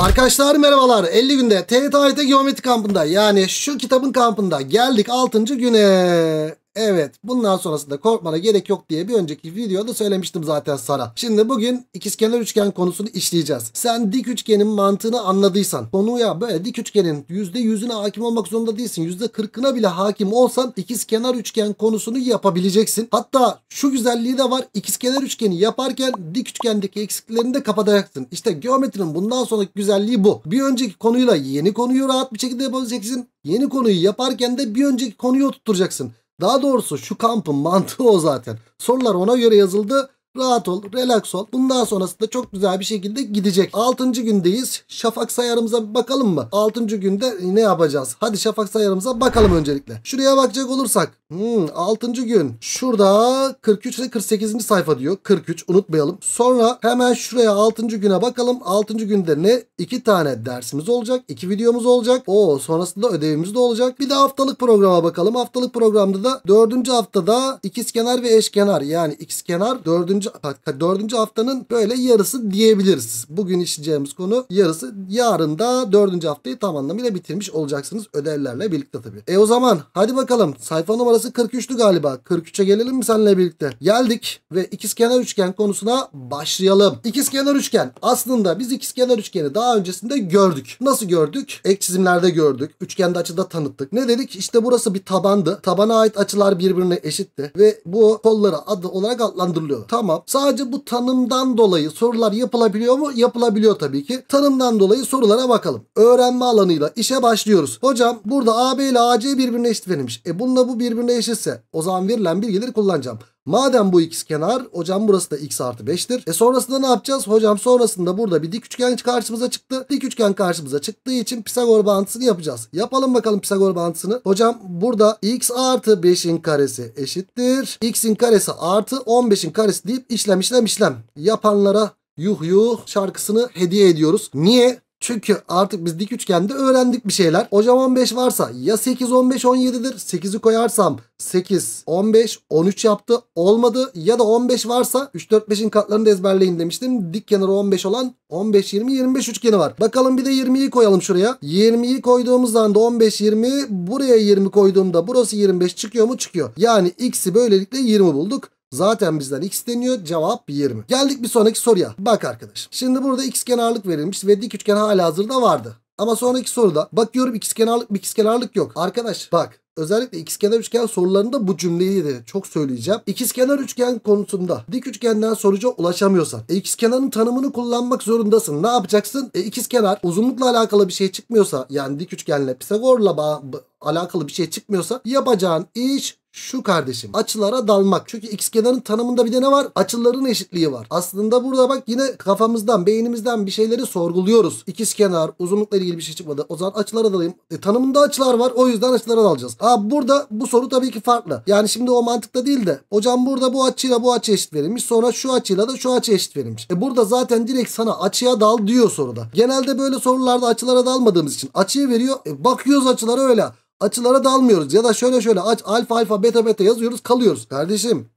Arkadaşlar merhabalar. 50 günde TYT Geometri kampında yani şu kitabın kampında geldik 6. güne. Evet bundan sonrasında korkmana gerek yok diye bir önceki videoda söylemiştim zaten sana. Şimdi bugün ikizkenar üçgen konusunu işleyeceğiz. Sen dik üçgenin mantığını anladıysan konuya böyle dik üçgenin %100'üne hakim olmak zorunda değilsin. %40'ına bile hakim olsan ikizkenar üçgen konusunu yapabileceksin. Hatta şu güzelliği de var ikizkenar üçgeni yaparken dik üçgendeki eksiklerini de kapatacaksın. İşte geometrinin bundan sonraki güzelliği bu. Bir önceki konuyla yeni konuyu rahat bir şekilde yapabileceksin. Yeni konuyu yaparken de bir önceki konuyu oturtacaksın. Daha doğrusu şu kampın mantığı o zaten. Sorular ona göre yazıldı. Rahat ol, relax ol. Bundan sonrasında çok güzel bir şekilde gidecek. 6. gündeyiz. Şafak sayarımıza bir bakalım mı? 6. günde ne yapacağız? Hadi şafak sayarımıza bakalım öncelikle. Şuraya bakacak olursak. Hmm, 6. gün. Şurada 43 ile 48. sayfa diyor. 43 unutmayalım. Sonra hemen şuraya 6. güne bakalım. 6. günde ne? 2 tane dersimiz olacak. 2 videomuz olacak. O sonrasında ödevimiz de olacak. Bir de haftalık programa bakalım. Haftalık programda da 4. haftada ikizkenar ve eşkenar yani x kenar 4 dördüncü, dördüncü haftanın böyle yarısı diyebiliriz. Bugün işleyeceğimiz konu yarısı. Yarın da dördüncü haftayı tam anlamıyla bitirmiş olacaksınız ödevlerle birlikte tabii. E o zaman hadi bakalım sayfa numarası 43'tü galiba. 43'e gelelim mi seninle birlikte? Geldik ve ikizkenar üçgen konusuna başlayalım. İkizkenar üçgen aslında biz ikizkenar üçgeni daha öncesinde gördük. Nasıl gördük? Ek çizimlerde gördük. Üçgende açıda tanıttık. Ne dedik? İşte burası bir tabandı. Tabana ait açılar birbirine eşitti ve bu kolları adı olarak adlandırılıyor. Tamam Tamam. Sadece bu tanımdan dolayı sorular yapılabiliyor mu? Yapılabiliyor tabii ki. Tanımdan dolayı sorulara bakalım. Öğrenme alanıyla işe başlıyoruz. Hocam burada AB ile AC birbirine eşit verilmiş. E bununla bu birbirine eşitse o zaman verilen bilgileri kullanacağım. Madem bu x kenar hocam burası da x artı 5'tir. E sonrasında ne yapacağız? Hocam sonrasında burada bir dik üçgen karşımıza çıktı. Dik üçgen karşımıza çıktığı için Pisagor bağıntısını yapacağız. Yapalım bakalım Pisagor bağıntısını. Hocam burada x artı 5'in karesi eşittir. x'in karesi artı 15'in karesi deyip işlem işlem işlem. Yapanlara yuh yuh şarkısını hediye ediyoruz. Niye? Çünkü artık biz dik üçgende öğrendik bir şeyler. Hocam 15 varsa ya 8, 15, 17'dir. 8'i koyarsam 8, 15, 13 yaptı. Olmadı. Ya da 15 varsa 3, 4, 5'in katlarını da ezberleyin demiştim. Dik kenarı 15 olan 15, 20, 25 üçgeni var. Bakalım bir de 20'yi koyalım şuraya. 20'yi koyduğumuz zaman da 15, 20. Buraya 20 koyduğumda burası 25 çıkıyor mu? Çıkıyor. Yani x'i böylelikle 20 bulduk. Zaten bizden x deniyor. Cevap 20. Geldik bir sonraki soruya. Bak arkadaş. Şimdi burada x kenarlık verilmiş ve dik üçgen hala hazırda vardı. Ama sonraki soruda bakıyorum x kenarlık x kenarlık yok. Arkadaş bak özellikle ikizkenar üçgen sorularında bu cümleyi de çok söyleyeceğim. İkizkenar üçgen konusunda dik üçgenden sonuca ulaşamıyorsan e, ikizkenarın tanımını kullanmak zorundasın. Ne yapacaksın? E, ikizkenar uzunlukla alakalı bir şey çıkmıyorsa yani dik üçgenle Pisagor'la alakalı bir şey çıkmıyorsa yapacağın iş şu kardeşim açılara dalmak. Çünkü x-kenarın tanımında bir de ne var? Açıların eşitliği var. Aslında burada bak yine kafamızdan, beynimizden bir şeyleri sorguluyoruz. kenar, uzunlukla ilgili bir şey çıkmadı. O zaman açılara dalayım. E, tanımında açılar var. O yüzden açılara dalacağız. Aa burada bu soru tabii ki farklı. Yani şimdi o mantıkta değil de hocam burada bu açıyla bu açı eşit verilmiş. Sonra şu açıyla da şu açı eşit verilmiş. E burada zaten direkt sana açıya dal diyor soruda. Genelde böyle sorularda açılara dalmadığımız için açıyı veriyor. E, bakıyoruz açılara öyle açılara dalmıyoruz. Ya da şöyle şöyle aç alfa alfa beta beta yazıyoruz kalıyoruz. Kardeşim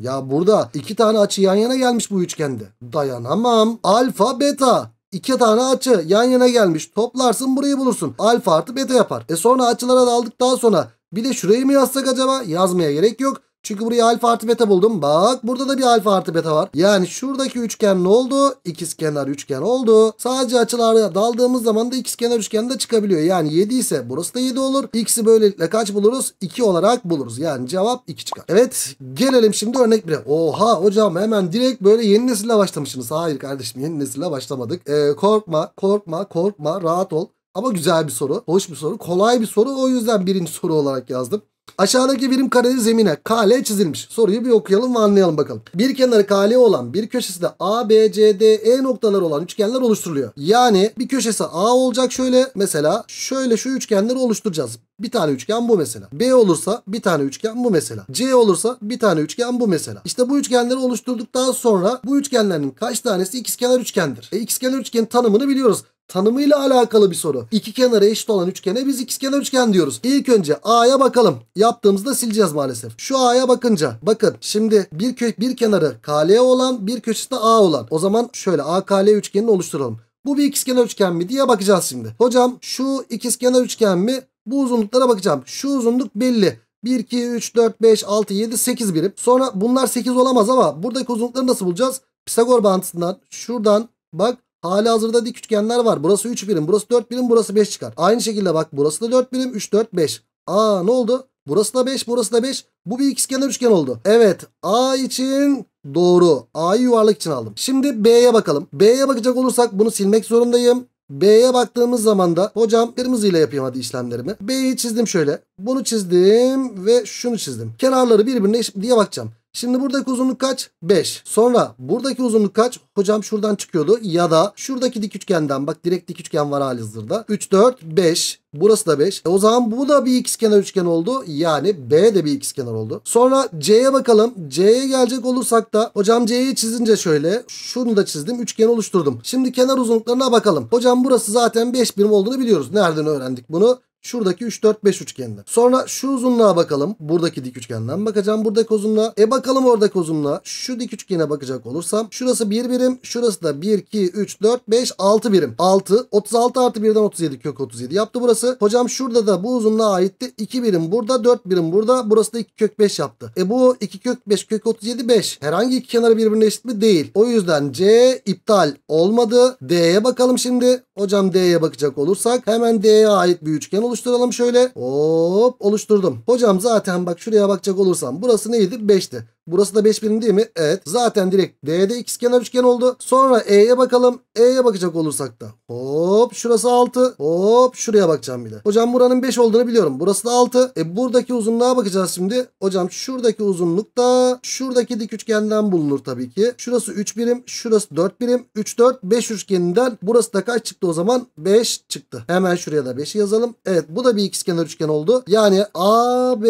ya burada iki tane açı yan yana gelmiş bu üçgende. Dayanamam. Alfa beta. İki tane açı yan yana gelmiş. Toplarsın burayı bulursun. Alfa artı beta yapar. E sonra açılara daldıktan sonra bir de şurayı mı yazsak acaba? Yazmaya gerek yok. Çünkü buraya alfa artı beta buldum. Bak burada da bir alfa artı beta var. Yani şuradaki üçgen ne oldu? İkizkenar üçgen oldu. Sadece açılara daldığımız zaman da ikizkenar üçgen de çıkabiliyor. Yani 7 ise burası da 7 olur. X'i böylelikle kaç buluruz? 2 olarak buluruz. Yani cevap 2 çıkar. Evet gelelim şimdi örnek 1'e. Oha hocam hemen direkt böyle yeni nesille başlamışsınız. Hayır kardeşim yeni nesille başlamadık. Ee, korkma korkma korkma rahat ol. Ama güzel bir soru. Hoş bir soru. Kolay bir soru. O yüzden birinci soru olarak yazdım. Aşağıdaki birim kareli zemine KL çizilmiş. Soruyu bir okuyalım ve anlayalım bakalım. Bir kenarı KL olan bir köşesinde A, B, C, D, E noktaları olan üçgenler oluşturuluyor. Yani bir köşesi A olacak şöyle mesela şöyle şu üçgenleri oluşturacağız. Bir tane üçgen bu mesela. B olursa bir tane üçgen bu mesela. C olursa bir tane üçgen bu mesela. İşte bu üçgenleri oluşturduktan sonra bu üçgenlerin kaç tanesi ikizkenar üçgendir? E, ikizkenar üçgenin tanımını biliyoruz tanımıyla alakalı bir soru. İki kenarı eşit olan üçgene biz kenar üçgen diyoruz. İlk önce A'ya bakalım. Yaptığımızda sileceğiz maalesef. Şu A'ya bakınca bakın şimdi bir kö bir kenarı KL olan bir köşesi de A olan. O zaman şöyle AKL üçgenini oluşturalım. Bu bir ikizkenar üçgen mi diye bakacağız şimdi. Hocam şu ikizkenar üçgen mi? Bu uzunluklara bakacağım. Şu uzunluk belli. 1, 2, 3, 4, 5, 6, 7, 8 birim. Sonra bunlar 8 olamaz ama buradaki uzunlukları nasıl bulacağız? Pisagor bağıntısından şuradan bak Hali hazırda dik üçgenler var. Burası 3 birim, burası 4 birim, burası 5 çıkar. Aynı şekilde bak burası da 4 birim, 3, 4, 5. Aa ne oldu? Burası da 5, burası da 5. Bu bir ikizkenar üçgen oldu. Evet A için doğru. A'yı yuvarlak için aldım. Şimdi B'ye bakalım. B'ye bakacak olursak bunu silmek zorundayım. B'ye baktığımız zaman da hocam kırmızıyla yapayım hadi işlemlerimi. B'yi çizdim şöyle. Bunu çizdim ve şunu çizdim. Kenarları birbirine eşit diye bakacağım. Şimdi buradaki uzunluk kaç? 5. Sonra buradaki uzunluk kaç? Hocam şuradan çıkıyordu. Ya da şuradaki dik üçgenden bak direkt dik üçgen var halihazırda. 3, 4, 5. Burası da 5. E o zaman bu da bir ikizkenar üçgen oldu. Yani B de bir ikizkenar oldu. Sonra C'ye bakalım. C'ye gelecek olursak da hocam C'yi çizince şöyle şunu da çizdim. Üçgen oluşturdum. Şimdi kenar uzunluklarına bakalım. Hocam burası zaten 5 birim olduğunu biliyoruz. Nereden öğrendik bunu? Şuradaki 3-4-5 üçgenine. Sonra şu uzunluğa bakalım. Buradaki dik üçgenden bakacağım buradaki uzunluğa. E bakalım oradaki uzunluğa. Şu dik üçgene bakacak olursam. Şurası 1 birim. Şurası da 1, 2, 3, 4, 5, 6 birim. 6. 36 artı 1'den 37 kök 37 yaptı burası. Hocam şurada da bu uzunluğa aitti. 2 birim burada 4 birim burada. Burası da 2 kök 5 yaptı. E bu 2 kök 5 kök 37 5. Herhangi iki kenarı birbirine eşit mi? Değil. O yüzden C iptal olmadı. D'ye bakalım şimdi. Hocam D'ye bakacak olursak hemen D'ye ait bir üçgen olur oluşturalım şöyle. Hop oluşturdum. Hocam zaten bak şuraya bakacak olursam burası neydi? 5'ti. Burası da 5000 değil mi? Evet. Zaten direkt D'de x kenar üçgen oldu. Sonra E'ye bakalım. E'ye bakacak olursak da. Hop şurası 6. Hop şuraya bakacağım bir de. Hocam buranın 5 olduğunu biliyorum. Burası da 6. E buradaki uzunluğa bakacağız şimdi. Hocam şuradaki uzunluk da şuradaki dik üçgenden bulunur tabii ki. Şurası 3 birim. Şurası 4 birim. 3 4 5 üçgeninden burası da kaç çıktı o zaman? 5 çıktı. Hemen şuraya da 5'i yazalım. Evet bu da bir x kenar üçgen oldu. Yani A, B,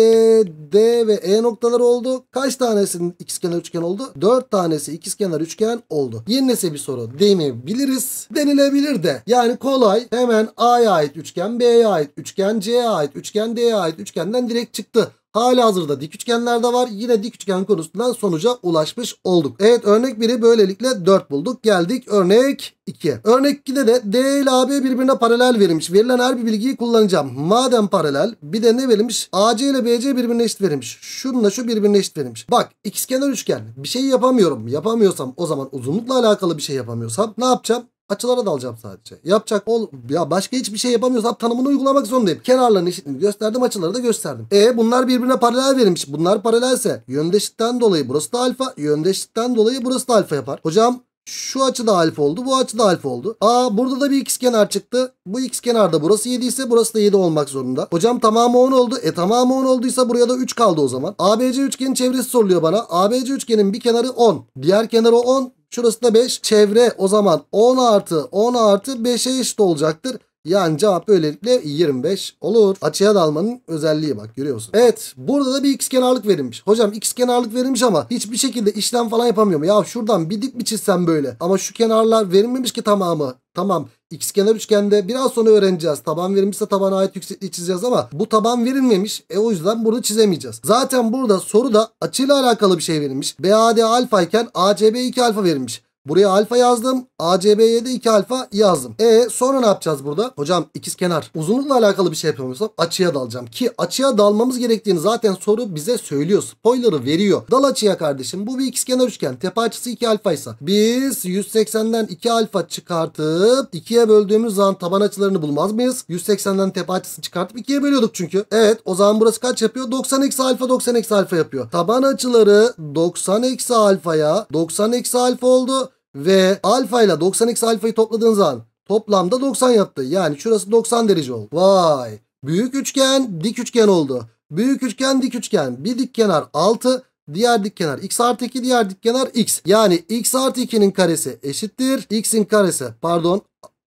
D ve E noktaları oldu. Kaç tane tanesinin ikizkenar üçgen oldu. 4 tanesi ikizkenar üçgen oldu. Yeni nesil bir soru demeyebiliriz. Denilebilir de. Yani kolay hemen A'ya ait üçgen, B'ye ait üçgen, C'ye ait üçgen, D'ye ait üçgenden direkt çıktı. Hali hazırda dik üçgenlerde var. Yine dik üçgen konusundan sonuca ulaşmış olduk. Evet örnek 1'i böylelikle 4 bulduk. Geldik örnek 2. Örnek 2'de de D ile AB birbirine paralel verilmiş. Verilen her bir bilgiyi kullanacağım. Madem paralel bir de ne verilmiş? AC ile BC birbirine eşit verilmiş. Şununla şu birbirine eşit verilmiş. Bak ikizkenar üçgen. Bir şey yapamıyorum. Yapamıyorsam o zaman uzunlukla alakalı bir şey yapamıyorsam ne yapacağım? Açılara dalacağım sadece. Yapacak ol ya başka hiçbir şey yapamıyorsam tanımını uygulamak zorundayım. Kenarlarını gösterdim açıları da gösterdim. E bunlar birbirine paralel verilmiş. Bunlar paralelse yöndeşlikten dolayı burası da alfa. Yöndeşlikten dolayı burası da alfa yapar. Hocam şu açı da alfa oldu. Bu açı da alfa oldu. Aa burada da bir x kenar çıktı. Bu x kenarda burası 7 ise burası da 7 olmak zorunda. Hocam tamamı 10 oldu. E tamamı 10 olduysa buraya da 3 kaldı o zaman. ABC üçgenin çevresi soruluyor bana. ABC üçgenin bir kenarı 10. Diğer kenarı 10. Şurası da 5. Çevre o zaman 10 artı 10 artı 5'e eşit olacaktır. Yani cevap böylelikle 25 olur. Açıya dalmanın özelliği bak görüyorsun. Evet burada da bir x kenarlık verilmiş. Hocam x kenarlık verilmiş ama hiçbir şekilde işlem falan yapamıyorum. Ya şuradan bir dik mi çizsem böyle. Ama şu kenarlar verilmemiş ki tamamı. Tamam X kenar üçgende biraz sonra öğreneceğiz. Taban verilmişse tabana ait yüksekliği çizeceğiz ama bu taban verilmemiş. E o yüzden burada çizemeyeceğiz. Zaten burada soruda açıyla alakalı bir şey verilmiş. BAD alfa iken ACB 2 alfa verilmiş. Buraya alfa yazdım. ACB'ye de 2 alfa yazdım. E sonra ne yapacağız burada? Hocam ikiz kenar. Uzunlukla alakalı bir şey yapamıyorsam açıya dalacağım. Ki açıya dalmamız gerektiğini zaten soru bize söylüyor. Spoiler'ı veriyor. Dal açıya kardeşim. Bu bir ikiz kenar üçgen. Tepe açısı 2 alfaysa. Biz 180'den 2 alfa çıkartıp 2'ye böldüğümüz zaman taban açılarını bulmaz mıyız? 180'den tepe açısını çıkartıp 2'ye bölüyorduk çünkü. Evet o zaman burası kaç yapıyor? 90 eksi alfa 90 eksi alfa yapıyor. Taban açıları 90 eksi alfaya 90 eksi alfa oldu ve alfa ile 90x alfayı topladığın zaman toplamda 90 yaptı. Yani şurası 90 derece oldu. Vay. Büyük üçgen dik üçgen oldu. Büyük üçgen dik üçgen. Bir dik kenar 6. Diğer dik kenar x artı 2 diğer dik kenar x. Yani x artı 2'nin karesi eşittir. x'in karesi pardon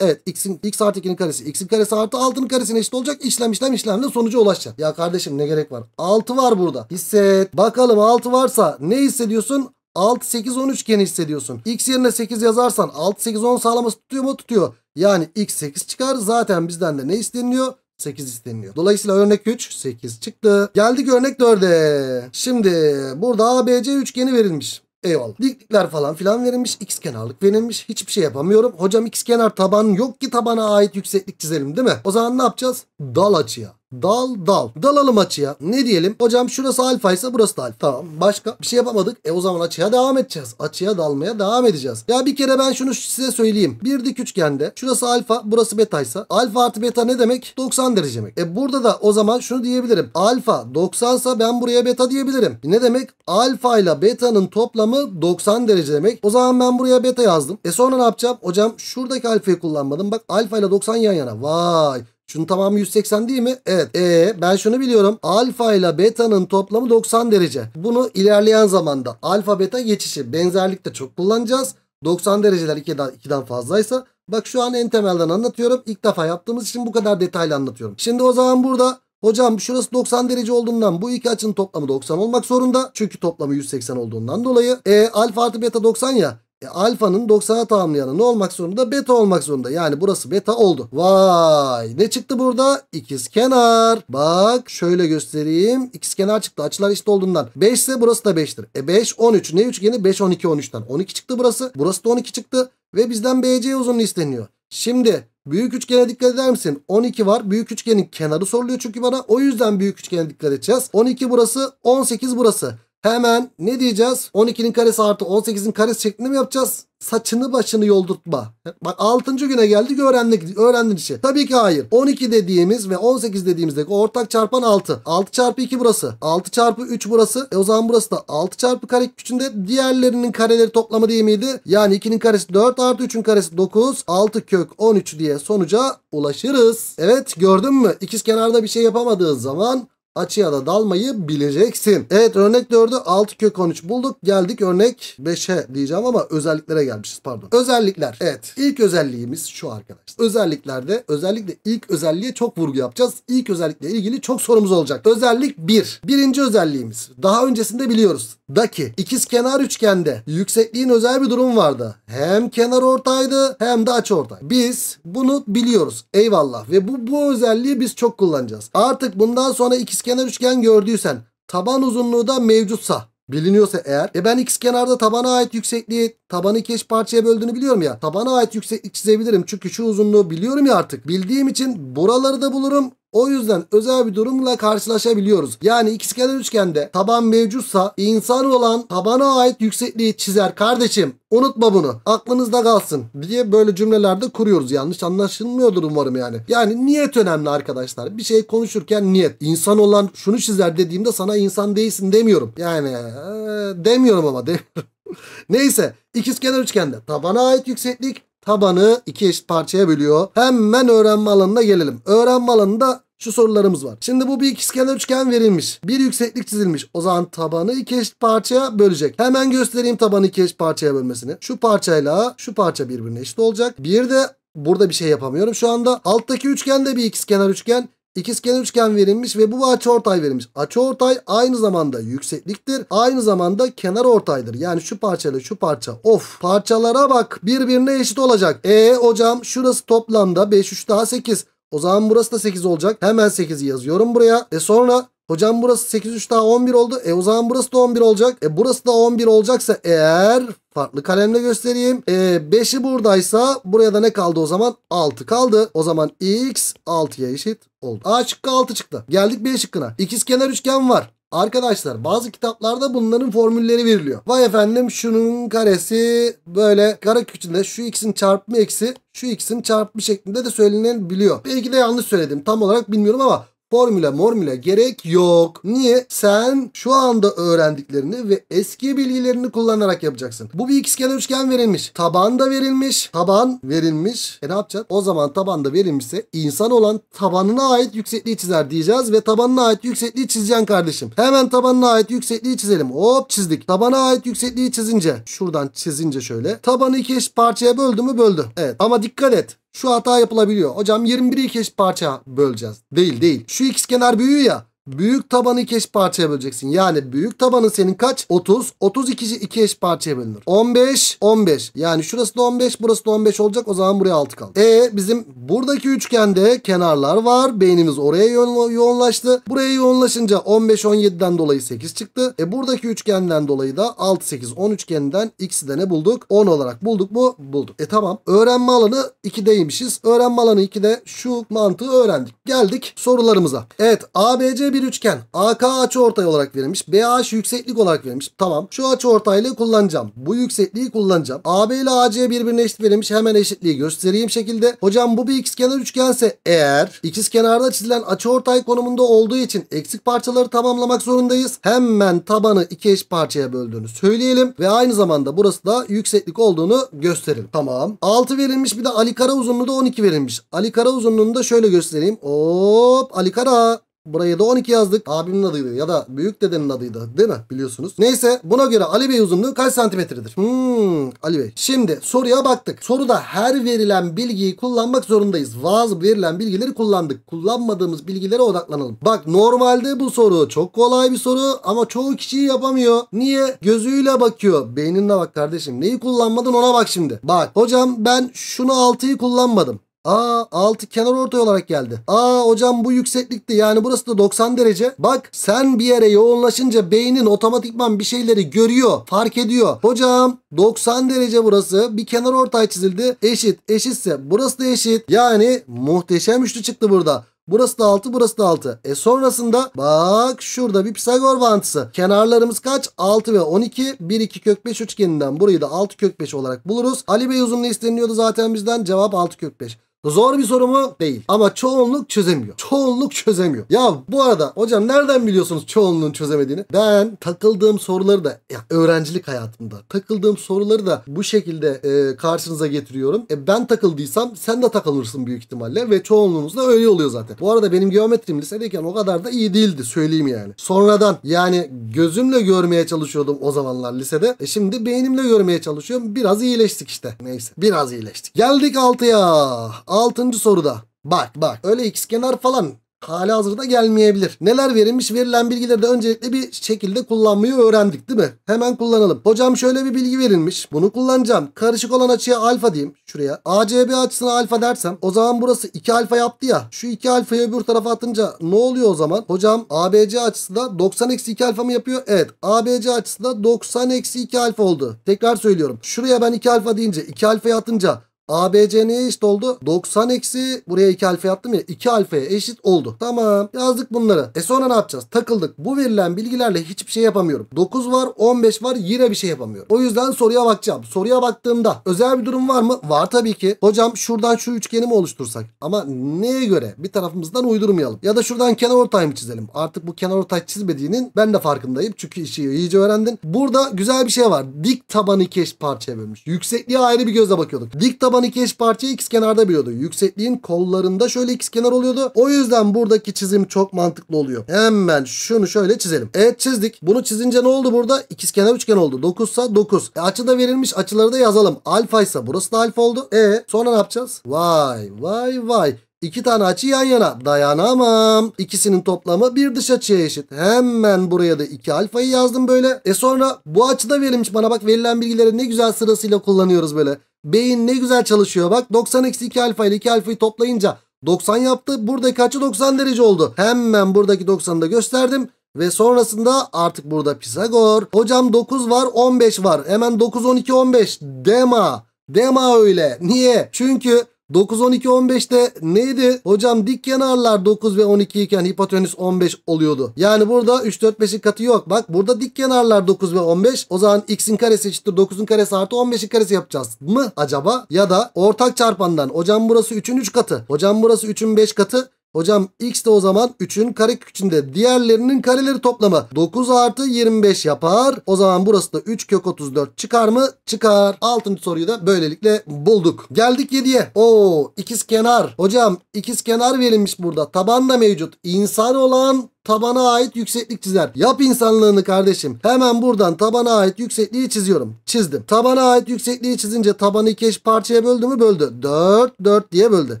Evet x'in x artı 2'nin karesi x'in karesi artı 6'nın karesine eşit olacak. İşlem işlem işlemle sonuca ulaşacak. Ya kardeşim ne gerek var? 6 var burada. Hisset. Bakalım 6 varsa ne hissediyorsun? 6 8 10 üçgeni hissediyorsun. X yerine 8 yazarsan 6 8 10 sağlaması tutuyor mu? Tutuyor. Yani x 8 çıkar. Zaten bizden de ne isteniyor? 8 isteniyor. Dolayısıyla örnek 3 8 çıktı. Geldik örnek 4'e. Şimdi burada ABC üçgeni verilmiş. Eyvallah. Diklikler falan filan verilmiş. X kenarlık verilmiş. Hiçbir şey yapamıyorum. Hocam x kenar taban yok ki tabana ait yükseklik çizelim değil mi? O zaman ne yapacağız? Dal açıya. Dal dal. Dalalım açıya. Ne diyelim? Hocam şurası alfa ise burası da alfa. Tamam. Başka bir şey yapamadık. E o zaman açıya devam edeceğiz. Açıya dalmaya devam edeceğiz. Ya bir kere ben şunu size söyleyeyim. Bir dik üçgende şurası alfa burası beta ise alfa artı beta ne demek? 90 derece demek. E burada da o zaman şunu diyebilirim. Alfa 90 ise ben buraya beta diyebilirim. E, ne demek? Alfa ile beta'nın toplamı 90 derece demek. O zaman ben buraya beta yazdım. E sonra ne yapacağım? Hocam şuradaki alfayı kullanmadım. Bak alfa ile 90 yan yana. Vay. Şunun tamamı 180 değil mi? Evet. E ben şunu biliyorum. Alfa ile beta'nın toplamı 90 derece. Bunu ilerleyen zamanda alfa beta geçişi benzerlikte çok kullanacağız. 90 dereceler 2'den, 2'den fazlaysa. Bak şu an en temelden anlatıyorum. İlk defa yaptığımız için bu kadar detaylı anlatıyorum. Şimdi o zaman burada Hocam şurası 90 derece olduğundan bu iki açının toplamı 90 olmak zorunda. Çünkü toplamı 180 olduğundan dolayı. E alfa artı beta 90 ya. E, alfanın 90'a tamamlayanı ne olmak zorunda? Beta olmak zorunda. Yani burası beta oldu. Vay ne çıktı burada? İkiz kenar. Bak şöyle göstereyim. İkiz kenar çıktı. Açılar eşit olduğundan. 5 ise burası da 5'tir. E 5 13. Ne üçgeni? 5 12 13'ten. 12 çıktı burası. Burası da 12 çıktı. Ve bizden BC uzunluğu isteniyor. Şimdi büyük üçgene dikkat eder misin? 12 var. Büyük üçgenin kenarı soruluyor çünkü bana. O yüzden büyük üçgene dikkat edeceğiz. 12 burası 18 burası. Hemen ne diyeceğiz? 12'nin karesi artı 18'in karesi şeklinde mi yapacağız? Saçını başını yoldurtma. Bak 6. güne geldik öğrendik, öğrendin işi. Tabii ki hayır. 12 dediğimiz ve 18 dediğimizde ortak çarpan 6. 6 çarpı 2 burası. 6 çarpı 3 burası. E o zaman burası da 6 çarpı kare küçüğünde diğerlerinin kareleri toplamı değil miydi? Yani 2'nin karesi 4 artı 3'ün karesi 9. 6 kök 13 diye sonuca ulaşırız. Evet gördün mü? İkiz kenarda bir şey yapamadığın zaman açıya da dalmayı bileceksin. Evet örnek 4'ü 6 kök 13 bulduk. Geldik örnek 5'e diyeceğim ama özelliklere gelmişiz pardon. Özellikler. Evet ilk özelliğimiz şu arkadaşlar. Özelliklerde özellikle ilk özelliğe çok vurgu yapacağız. İlk özellikle ilgili çok sorumuz olacak. Özellik 1. Bir. Birinci özelliğimiz. Daha öncesinde biliyoruz. Daki ikiz kenar üçgende yüksekliğin özel bir durum vardı. Hem kenar ortaydı hem de açı ortay. Biz bunu biliyoruz. Eyvallah. Ve bu, bu özelliği biz çok kullanacağız. Artık bundan sonra ikiz ikizkenar üçgen gördüysen taban uzunluğu da mevcutsa biliniyorsa eğer e ben x kenarda tabana ait yüksekliği tabanı iki eş parçaya böldüğünü biliyorum ya tabana ait yükseklik çizebilirim çünkü şu uzunluğu biliyorum ya artık bildiğim için buraları da bulurum o yüzden özel bir durumla karşılaşabiliyoruz. Yani ikizkenar üçgende taban mevcutsa insan olan tabana ait yüksekliği çizer kardeşim. Unutma bunu. Aklınızda kalsın diye böyle cümlelerde kuruyoruz. Yanlış anlaşılmıyordur umarım yani. Yani niyet önemli arkadaşlar. Bir şey konuşurken niyet. İnsan olan şunu çizer dediğimde sana insan değilsin demiyorum. Yani ee, demiyorum ama demiyorum. Neyse ikizkenar üçgende tabana ait yükseklik tabanı iki eşit parçaya bölüyor. Hemen öğrenme alanına gelelim. Öğrenme alanında şu sorularımız var. Şimdi bu bir ikizkenar üçgen verilmiş. Bir yükseklik çizilmiş. O zaman tabanı iki eşit parçaya bölecek. Hemen göstereyim tabanı iki eşit parçaya bölmesini. Şu parçayla şu parça birbirine eşit olacak. Bir de burada bir şey yapamıyorum. Şu anda alttaki üçgen de bir ikizkenar üçgen. İkizkenar üçgen verilmiş ve bu açıortay verilmiş. Açıortay aynı zamanda yüksekliktir. Aynı zamanda kenarortaydır. Yani şu parçayla şu parça. Of parçalara bak birbirine eşit olacak. E hocam şurası toplamda 5 3 daha 8. O zaman burası da 8 olacak. Hemen 8'i yazıyorum buraya. E sonra Hocam burası 8 3 daha 11 oldu. E o zaman burası da 11 olacak. E burası da 11 olacaksa eğer farklı kalemle göstereyim. E 5'i buradaysa buraya da ne kaldı o zaman? 6 kaldı. O zaman x 6'ya eşit oldu. A şıkkı 6 çıktı. Geldik B şıkkına. İkiz kenar üçgen var. Arkadaşlar bazı kitaplarda bunların formülleri veriliyor. Vay efendim şunun karesi böyle kare küçüğünde şu x'in çarpımı eksi şu x'in çarpımı şeklinde de söylenebiliyor. Belki de yanlış söyledim tam olarak bilmiyorum ama formüle mormüle gerek yok. Niye? Sen şu anda öğrendiklerini ve eski bilgilerini kullanarak yapacaksın. Bu bir ikizkenar üçgen verilmiş. Taban da verilmiş. Taban verilmiş. E ne yapacağız? O zaman taban da verilmişse insan olan tabanına ait yüksekliği çizer diyeceğiz ve tabanına ait yüksekliği çizeceksin kardeşim. Hemen tabanına ait yüksekliği çizelim. Hop çizdik. Tabana ait yüksekliği çizince şuradan çizince şöyle. Tabanı iki eş parçaya böldü mü böldü. Evet ama dikkat et şu hata yapılabiliyor. Hocam 21'i iki parça böleceğiz. Değil değil. Şu x kenar büyüğü ya. Büyük tabanı iki eş parçaya böleceksin. Yani büyük tabanı senin kaç? 30. 30 iki, eş parçaya bölünür. 15. 15. Yani şurası da 15. Burası da 15 olacak. O zaman buraya 6 kaldı. E bizim buradaki üçgende kenarlar var. Beynimiz oraya yoğunlaştı. Buraya yoğunlaşınca 15 17'den dolayı 8 çıktı. E buradaki üçgenden dolayı da 6 8 10 üçgeninden x'i de ne bulduk? 10 olarak bulduk mu? Bulduk. E tamam. Öğrenme alanı 2'deymişiz. Öğrenme alanı 2'de şu mantığı öğrendik. Geldik sorularımıza. Evet ABC bir bir üçgen. AK açı olarak verilmiş. BH yükseklik olarak verilmiş. Tamam. Şu açı ortaylığı kullanacağım. Bu yüksekliği kullanacağım. AB ile AC birbirine eşit verilmiş. Hemen eşitliği göstereyim şekilde. Hocam bu bir ikizkenar üçgense eğer ikizkenarda çizilen açıortay konumunda olduğu için eksik parçaları tamamlamak zorundayız. Hemen tabanı iki eş parçaya böldüğünü söyleyelim ve aynı zamanda burası da yükseklik olduğunu gösterelim. Tamam. 6 verilmiş bir de Alikara Kara uzunluğu da 12 verilmiş. Alikara uzunluğunu da şöyle göstereyim. Hop Alikara. Buraya da 12 yazdık. Abimin adıydı ya da büyük dedenin adıydı değil mi? Biliyorsunuz. Neyse buna göre Ali Bey uzunluğu kaç santimetredir? Hmm Ali Bey. Şimdi soruya baktık. Soruda her verilen bilgiyi kullanmak zorundayız. Bazı verilen bilgileri kullandık. Kullanmadığımız bilgilere odaklanalım. Bak normalde bu soru çok kolay bir soru ama çoğu kişi yapamıyor. Niye? Gözüyle bakıyor. Beyninle bak kardeşim. Neyi kullanmadın ona bak şimdi. Bak hocam ben şunu 6'yı kullanmadım. Aa 6 kenar ortay olarak geldi. Aa hocam bu yükseklikte yani burası da 90 derece. Bak sen bir yere yoğunlaşınca beynin otomatikman bir şeyleri görüyor fark ediyor. Hocam 90 derece burası bir kenar ortay çizildi eşit eşitse burası da eşit. Yani muhteşem üçlü çıktı burada. Burası da 6 burası da 6. E sonrasında bak şurada bir Pisagor bağıntısı. Kenarlarımız kaç? 6 ve 12. 1 2 kök 5 üçgeninden burayı da 6 kök 5 olarak buluruz. Ali Bey uzunluğu isteniliyordu zaten bizden. Cevap 6 kök 5. Zor bir soru mu? Değil. Ama çoğunluk çözemiyor. Çoğunluk çözemiyor. Ya bu arada hocam nereden biliyorsunuz çoğunluğun çözemediğini? Ben takıldığım soruları da ya öğrencilik hayatımda takıldığım soruları da bu şekilde e, karşınıza getiriyorum. E, ben takıldıysam sen de takılırsın büyük ihtimalle ve çoğunluğumuz da öyle oluyor zaten. Bu arada benim geometrim lisedeyken o kadar da iyi değildi söyleyeyim yani. Sonradan yani gözümle görmeye çalışıyordum o zamanlar lisede. E şimdi beynimle görmeye çalışıyorum. Biraz iyileştik işte. Neyse biraz iyileştik. Geldik 6'ya. Altıncı soruda. Bak bak öyle x kenar falan hali hazırda gelmeyebilir. Neler verilmiş verilen bilgileri de öncelikle bir şekilde kullanmayı öğrendik değil mi? Hemen kullanalım. Hocam şöyle bir bilgi verilmiş. Bunu kullanacağım. Karışık olan açıya alfa diyeyim. Şuraya. ACB açısına alfa dersem o zaman burası 2 alfa yaptı ya. Şu 2 alfayı öbür tarafa atınca ne oluyor o zaman? Hocam ABC açısı da 90 eksi 2 alfa mı yapıyor? Evet. ABC açısı da 90 eksi 2 alfa oldu. Tekrar söylüyorum. Şuraya ben 2 alfa deyince 2 alfayı atınca ABC neye eşit oldu? 90 eksi buraya 2 alfa yaptım ya 2 alfaya eşit oldu. Tamam yazdık bunları. E sonra ne yapacağız? Takıldık. Bu verilen bilgilerle hiçbir şey yapamıyorum. 9 var 15 var yine bir şey yapamıyorum. O yüzden soruya bakacağım. Soruya baktığımda özel bir durum var mı? Var tabii ki. Hocam şuradan şu üçgeni mi oluştursak? Ama neye göre? Bir tarafımızdan uydurmayalım. Ya da şuradan kenar ortay mı çizelim? Artık bu kenar ortay çizmediğinin ben de farkındayım. Çünkü işi iyice öğrendin. Burada güzel bir şey var. Dik tabanı iki eşit parçaya bölmüş. Yüksekliğe ayrı bir gözle bakıyorduk. Dik taban olan iki eş parçayı x kenarda biliyordu. Yüksekliğin kollarında şöyle x kenar oluyordu. O yüzden buradaki çizim çok mantıklı oluyor. Hemen şunu şöyle çizelim. Evet çizdik. Bunu çizince ne oldu burada? İkiz kenar üçgen oldu. 9 ise 9. E, açı da verilmiş. Açıları da yazalım. Alfa ise burası da alfa oldu. E sonra ne yapacağız? Vay vay vay. İki tane açı yan yana dayanamam. İkisinin toplamı bir dış açıya eşit. Hemen buraya da iki alfayı yazdım böyle. E sonra bu açıda verilmiş bana bak verilen bilgileri ne güzel sırasıyla kullanıyoruz böyle. Beyin ne güzel çalışıyor bak. 90 eksi 2 alfa ile 2 alfayı toplayınca 90 yaptı. Buradaki açı 90 derece oldu. Hemen buradaki 90'ı da gösterdim. Ve sonrasında artık burada Pisagor. Hocam 9 var 15 var. Hemen 9 12 15. Dema. Dema öyle. Niye? Çünkü 9, 12, 15'te neydi? Hocam dik kenarlar 9 ve 12 iken hipotenüs 15 oluyordu. Yani burada 3, 4, 5'in katı yok. Bak burada dik kenarlar 9 ve 15. O zaman x'in karesi eşittir 9'un karesi artı 15'in karesi yapacağız mı acaba? Ya da ortak çarpandan hocam burası 3'ün 3 katı. Hocam burası 3'ün 5 katı. Hocam x de o zaman 3'ün kare küçüğünde diğerlerinin kareleri toplamı 9 artı 25 yapar. O zaman burası da 3 kök 34 çıkar mı? Çıkar. 6. soruyu da böylelikle bulduk. Geldik 7'ye. Oo ikiz kenar. Hocam ikiz kenar verilmiş burada. Taban da mevcut. İnsan olan tabana ait yükseklik çizer. Yap insanlığını kardeşim. Hemen buradan tabana ait yüksekliği çiziyorum. Çizdim. Tabana ait yüksekliği çizince tabanı iki eş parçaya böldü mü? Böldü. 4 4 diye böldü.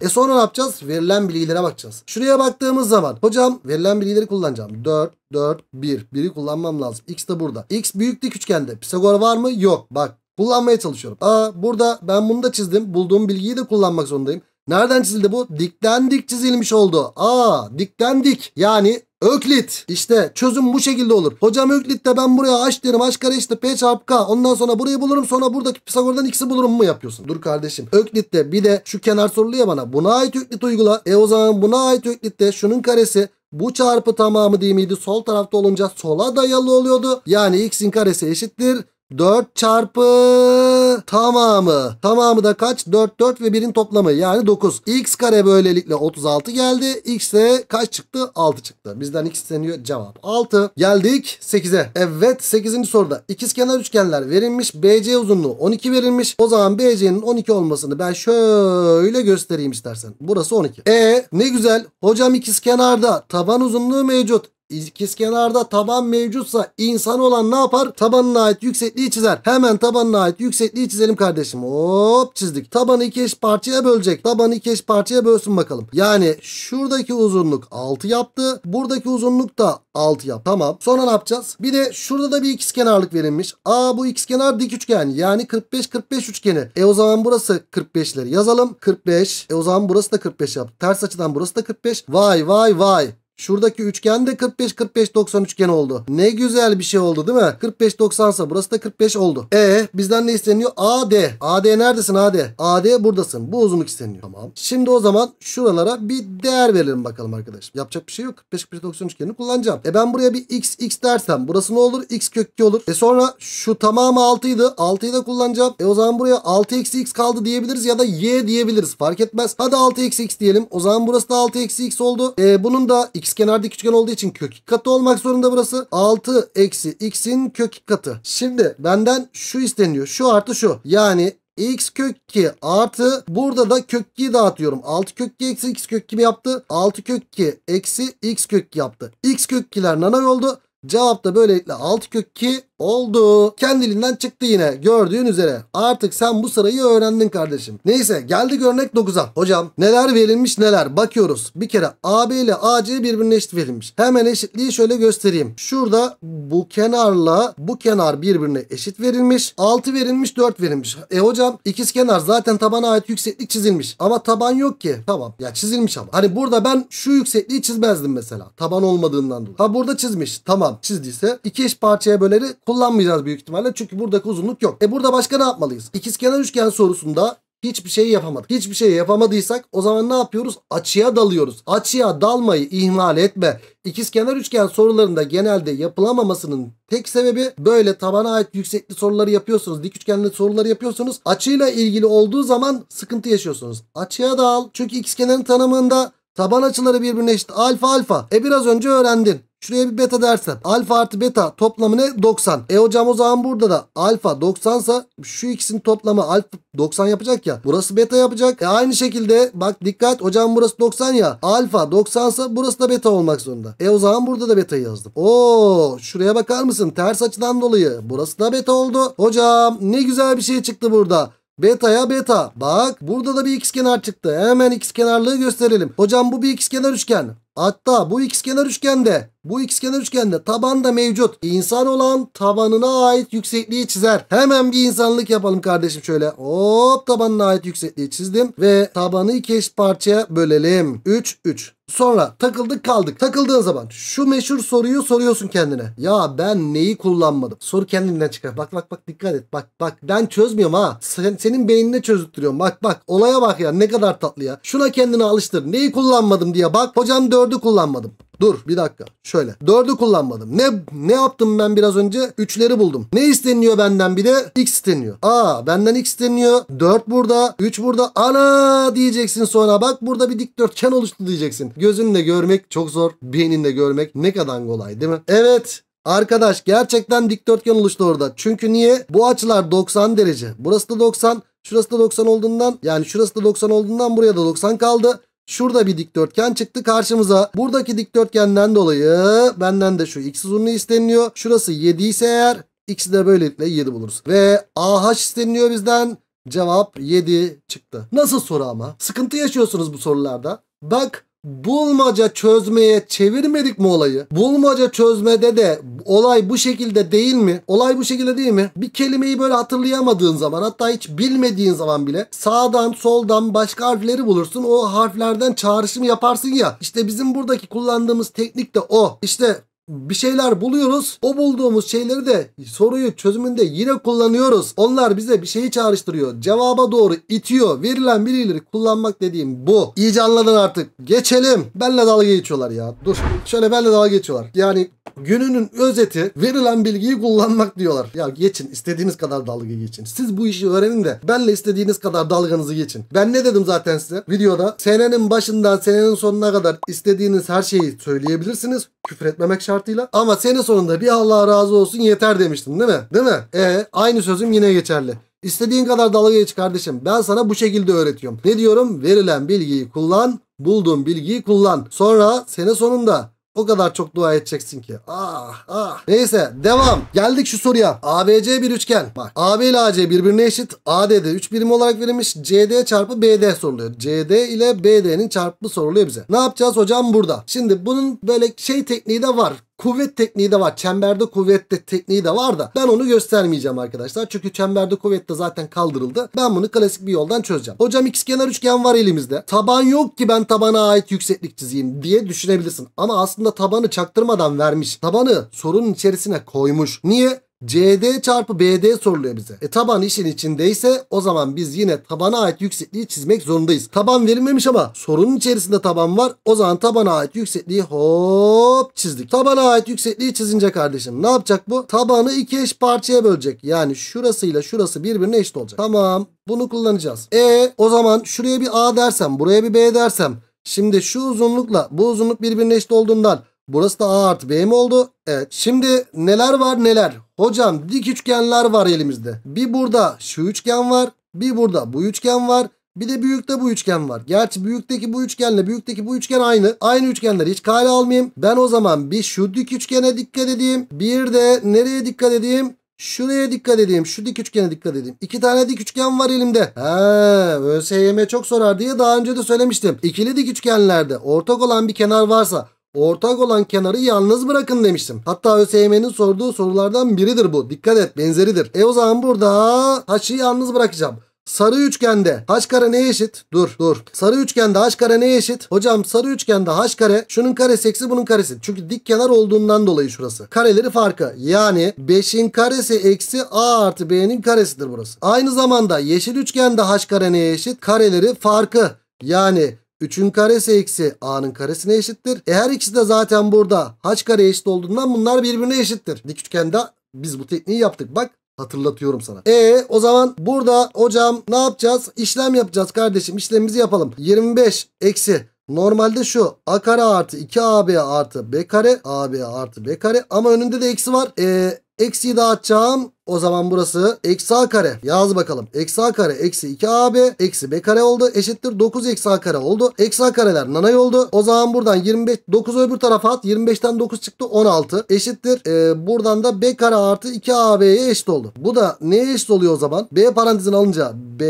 E sonra ne yapacağız? Verilen bilgilere bakacağız. Şuraya baktığımız zaman hocam verilen bilgileri kullanacağım. 4 4 1. 1'i kullanmam lazım. X de burada. X büyük üçgende. Pisagor var mı? Yok. Bak kullanmaya çalışıyorum. Aa burada ben bunu da çizdim. Bulduğum bilgiyi de kullanmak zorundayım. Nereden çizildi bu? Dikten dik çizilmiş oldu. Aa dikten dik. Yani Öklit. İşte çözüm bu şekilde olur. Hocam Öklit de ben buraya h derim. H kare işte p çarpı k. Ondan sonra burayı bulurum. Sonra buradaki Pisagor'dan x'i bulurum mu yapıyorsun? Dur kardeşim. Öklit de bir de şu kenar sorulu ya bana. Buna ait Öklit uygula. E o zaman buna ait Öklit de şunun karesi bu çarpı tamamı değil miydi? Sol tarafta olunca sola dayalı oluyordu. Yani x'in karesi eşittir 4 çarpı tamamı. Tamamı da kaç? 4, 4 ve 1'in toplamı yani 9. X kare böylelikle 36 geldi. X de kaç çıktı? 6 çıktı. Bizden X isteniyor cevap 6. Geldik 8'e. Evet 8. soruda ikizkenar üçgenler verilmiş. BC uzunluğu 12 verilmiş. O zaman BC'nin 12 olmasını ben şöyle göstereyim istersen. Burası 12. E ne güzel. Hocam ikizkenarda taban uzunluğu mevcut. İkizkenarda taban mevcutsa insan olan ne yapar? Tabanına ait yüksekliği çizer. Hemen tabanına ait yüksekliği çizelim kardeşim. Hop çizdik. Tabanı iki eş parçaya bölecek. Tabanı iki eş parçaya bölsün bakalım. Yani şuradaki uzunluk 6 yaptı. Buradaki uzunluk da 6 yap. Tamam. Sonra ne yapacağız? Bir de şurada da bir ikizkenarlık verilmiş. Aa bu ikizkenar dik üçgen. Yani 45 45 üçgeni. E o zaman burası 45'leri yazalım. 45. E o zaman burası da 45 yap. Ters açıdan burası da 45. Vay vay vay. Şuradaki üçgen de 45-45-90 üçgen oldu. Ne güzel bir şey oldu değil mi? 45-90 ise burası da 45 oldu. E bizden ne isteniyor? AD. AD neredesin AD? AD buradasın. Bu uzunluk isteniyor. Tamam. Şimdi o zaman şuralara bir değer verelim bakalım arkadaş. Yapacak bir şey yok. 45-45-90 üçgenini kullanacağım. E ben buraya bir x x dersem burası ne olur? x kök 2 olur. E sonra şu tamamı 6'ydı. 6'yı da kullanacağım. E o zaman buraya 6 x x kaldı diyebiliriz ya da y diyebiliriz. Fark etmez. Hadi 6 x x diyelim. O zaman burası da 6 x x oldu. E bunun da x X kenar dik üçgen olduğu için kök 2 katı olmak zorunda burası. 6 eksi x'in kök 2 katı. Şimdi benden şu isteniyor. Şu artı şu. Yani x kök 2 artı burada da kök 2'yi dağıtıyorum. 6 kök 2 eksi x kök 2 mi yaptı? 6 kök 2 eksi x kök 2 yaptı. x kök 2'ler nanay oldu. Cevap da böylelikle 6 kök 2 Oldu. Kendiliğinden çıktı yine. Gördüğün üzere. Artık sen bu sırayı öğrendin kardeşim. Neyse geldi örnek 9'a. Hocam neler verilmiş neler. Bakıyoruz. Bir kere AB ile AC birbirine eşit verilmiş. Hemen eşitliği şöyle göstereyim. Şurada bu kenarla bu kenar birbirine eşit verilmiş. 6 verilmiş 4 verilmiş. E hocam ikiz kenar zaten tabana ait yükseklik çizilmiş. Ama taban yok ki. Tamam. Ya çizilmiş ama. Hani burada ben şu yüksekliği çizmezdim mesela. Taban olmadığından dolayı. Ha burada çizmiş. Tamam. Çizdiyse iki eş parçaya böleri kullanmayacağız büyük ihtimalle. Çünkü buradaki uzunluk yok. E burada başka ne yapmalıyız? İkizkenar üçgen sorusunda Hiçbir şey yapamadık. Hiçbir şey yapamadıysak o zaman ne yapıyoruz? Açıya dalıyoruz. Açıya dalmayı ihmal etme. İkizkenar üçgen sorularında genelde yapılamamasının tek sebebi böyle tabana ait yüksekli soruları yapıyorsunuz. Dik üçgenli soruları yapıyorsunuz. Açıyla ilgili olduğu zaman sıkıntı yaşıyorsunuz. Açıya dal. Çünkü ikizkenarın tanımında Taban açıları birbirine eşit alfa alfa. E biraz önce öğrendin. Şuraya bir beta dersem alfa artı beta toplamı ne? 90. E hocam o zaman burada da alfa 90 sa şu ikisinin toplamı alfa 90 yapacak ya. Burası beta yapacak. E aynı şekilde bak dikkat hocam burası 90 ya. Alfa 90 sa burası da beta olmak zorunda. E o zaman burada da beta yazdım. Oo şuraya bakar mısın? Ters açıdan dolayı burası da beta oldu. Hocam ne güzel bir şey çıktı burada. Beta'ya beta. Bak burada da bir ikizkenar çıktı. Hemen ikizkenarlığı gösterelim. Hocam bu bir ikizkenar üçgen. Hatta bu ikizkenar üçgende bu ikizkenar üçgende taban da mevcut. İnsan olan tabanına ait yüksekliği çizer. Hemen bir insanlık yapalım kardeşim şöyle. Hop tabanına ait yüksekliği çizdim. Ve tabanı iki eşit parçaya bölelim. 3, 3. Sonra takıldık kaldık. Takıldığın zaman şu meşhur soruyu soruyorsun kendine. Ya ben neyi kullanmadım? Soru kendinden çıkar. Bak bak bak dikkat et. Bak bak ben çözmüyorum ha. Sen, senin beynine çözüttürüyorum. Bak bak olaya bak ya ne kadar tatlı ya. Şuna kendini alıştır. Neyi kullanmadım diye bak. Hocam dördü kullanmadım. Dur bir dakika. Şöyle. dördü kullanmadım. Ne ne yaptım ben biraz önce? Üçleri buldum. Ne isteniyor benden bir de? X isteniyor. Aa benden X isteniyor. Dört burada. üç burada. Ana diyeceksin sonra. Bak burada bir dikdörtgen oluştu diyeceksin. Gözünle görmek çok zor. Beyninle görmek ne kadar kolay değil mi? Evet. Arkadaş gerçekten dikdörtgen oluştu orada. Çünkü niye? Bu açılar 90 derece. Burası da 90. Şurası da 90 olduğundan yani şurası da 90 olduğundan buraya da 90 kaldı. Şurada bir dikdörtgen çıktı karşımıza. Buradaki dikdörtgenden dolayı benden de şu x uzunluğu isteniliyor. Şurası 7 ise eğer x'i de böylelikle 7 buluruz. Ve ah isteniliyor bizden. Cevap 7 çıktı. Nasıl soru ama? Sıkıntı yaşıyorsunuz bu sorularda. Bak bulmaca çözmeye çevirmedik mi olayı? Bulmaca çözmede de olay bu şekilde değil mi? Olay bu şekilde değil mi? Bir kelimeyi böyle hatırlayamadığın zaman hatta hiç bilmediğin zaman bile sağdan soldan başka harfleri bulursun. O harflerden çağrışım yaparsın ya. İşte bizim buradaki kullandığımız teknik de o. İşte bir şeyler buluyoruz. O bulduğumuz şeyleri de soruyu çözümünde yine kullanıyoruz. Onlar bize bir şeyi çağrıştırıyor. Cevaba doğru itiyor. Verilen bilgileri kullanmak dediğim bu. İyice anladın artık. Geçelim. Benle dalga geçiyorlar ya. Dur. Şöyle benle dalga geçiyorlar. Yani Gününün özeti verilen bilgiyi kullanmak diyorlar. Ya geçin istediğiniz kadar dalga geçin. Siz bu işi öğrenin de benle istediğiniz kadar dalganızı geçin. Ben ne dedim zaten size? Videoda senenin başından senenin sonuna kadar istediğiniz her şeyi söyleyebilirsiniz. Küfür etmemek şartıyla. Ama senin sonunda bir Allah razı olsun yeter demiştin değil mi? Değil mi? E aynı sözüm yine geçerli. İstediğin kadar dalga geç kardeşim. Ben sana bu şekilde öğretiyorum. Ne diyorum? Verilen bilgiyi kullan, bulduğun bilgiyi kullan. Sonra sene sonunda o kadar çok dua edeceksin ki. Ah ah. Neyse devam. Geldik şu soruya. ABC bir üçgen. Bak AB ile AC birbirine eşit. AD de 3 birim olarak verilmiş. CD çarpı BD soruluyor. CD ile BD'nin çarpımı soruluyor bize. Ne yapacağız hocam burada? Şimdi bunun böyle şey tekniği de var kuvvet tekniği de var. Çemberde kuvvet de, tekniği de var da ben onu göstermeyeceğim arkadaşlar. Çünkü çemberde kuvvet de zaten kaldırıldı. Ben bunu klasik bir yoldan çözeceğim. Hocam kenar üçgen var elimizde. Taban yok ki ben tabana ait yükseklik çizeyim diye düşünebilirsin. Ama aslında tabanı çaktırmadan vermiş. Tabanı sorunun içerisine koymuş. Niye? CD çarpı BD soruluyor bize. E taban işin içindeyse o zaman biz yine tabana ait yüksekliği çizmek zorundayız. Taban verilmemiş ama sorunun içerisinde taban var. O zaman tabana ait yüksekliği hop çizdik. Tabana ait yüksekliği çizince kardeşim ne yapacak bu? Tabanı iki eş parçaya bölecek. Yani şurasıyla şurası birbirine eşit olacak. Tamam bunu kullanacağız. E o zaman şuraya bir A dersem buraya bir B dersem. Şimdi şu uzunlukla bu uzunluk birbirine eşit olduğundan Burası da A artı B mi oldu? Evet. Şimdi neler var neler? Hocam dik üçgenler var elimizde. Bir burada şu üçgen var. Bir burada bu üçgen var. Bir de büyükte bu üçgen var. Gerçi büyükteki bu üçgenle büyükteki bu üçgen aynı. Aynı üçgenler. hiç kale almayayım. Ben o zaman bir şu dik üçgene dikkat edeyim. Bir de nereye dikkat edeyim? Şuraya dikkat edeyim. Şu dik üçgene dikkat edeyim. İki tane dik üçgen var elimde. He, ÖSYM çok sorar diye daha önce de söylemiştim. İkili dik üçgenlerde ortak olan bir kenar varsa Ortak olan kenarı yalnız bırakın demiştim. Hatta ÖSYM'nin sorduğu sorulardan biridir bu. Dikkat et benzeridir. E o zaman burada taşı yalnız bırakacağım. Sarı üçgende h kare neye eşit? Dur dur. Sarı üçgende h kare neye eşit? Hocam sarı üçgende h kare şunun karesi eksi bunun karesi. Çünkü dik kenar olduğundan dolayı şurası. Kareleri farkı. Yani 5'in karesi eksi a artı b'nin karesidir burası. Aynı zamanda yeşil üçgende h kare neye eşit? Kareleri farkı. Yani 3'ün karesi eksi a'nın karesine eşittir. E her ikisi de zaten burada haç kare eşit olduğundan bunlar birbirine eşittir. Dik üçgende biz bu tekniği yaptık. Bak Hatırlatıyorum sana. E o zaman burada hocam ne yapacağız? İşlem yapacağız kardeşim. İşlemimizi yapalım. 25 eksi Normalde şu a kare artı 2ab artı b kare ab artı b kare ama önünde de eksi var. E, Eksiyi dağıtacağım. O zaman burası eksi a kare. Yaz bakalım. Eksi a kare eksi 2ab eksi b kare oldu. Eşittir 9 eksi a kare oldu. Eksi a kareler nanay oldu. O zaman buradan 25 9 öbür tarafa at. 25'ten 9 çıktı 16. Eşittir e, buradan da b kare artı 2ab'ye eşit oldu. Bu da neye eşit oluyor o zaman? b parantezin alınca b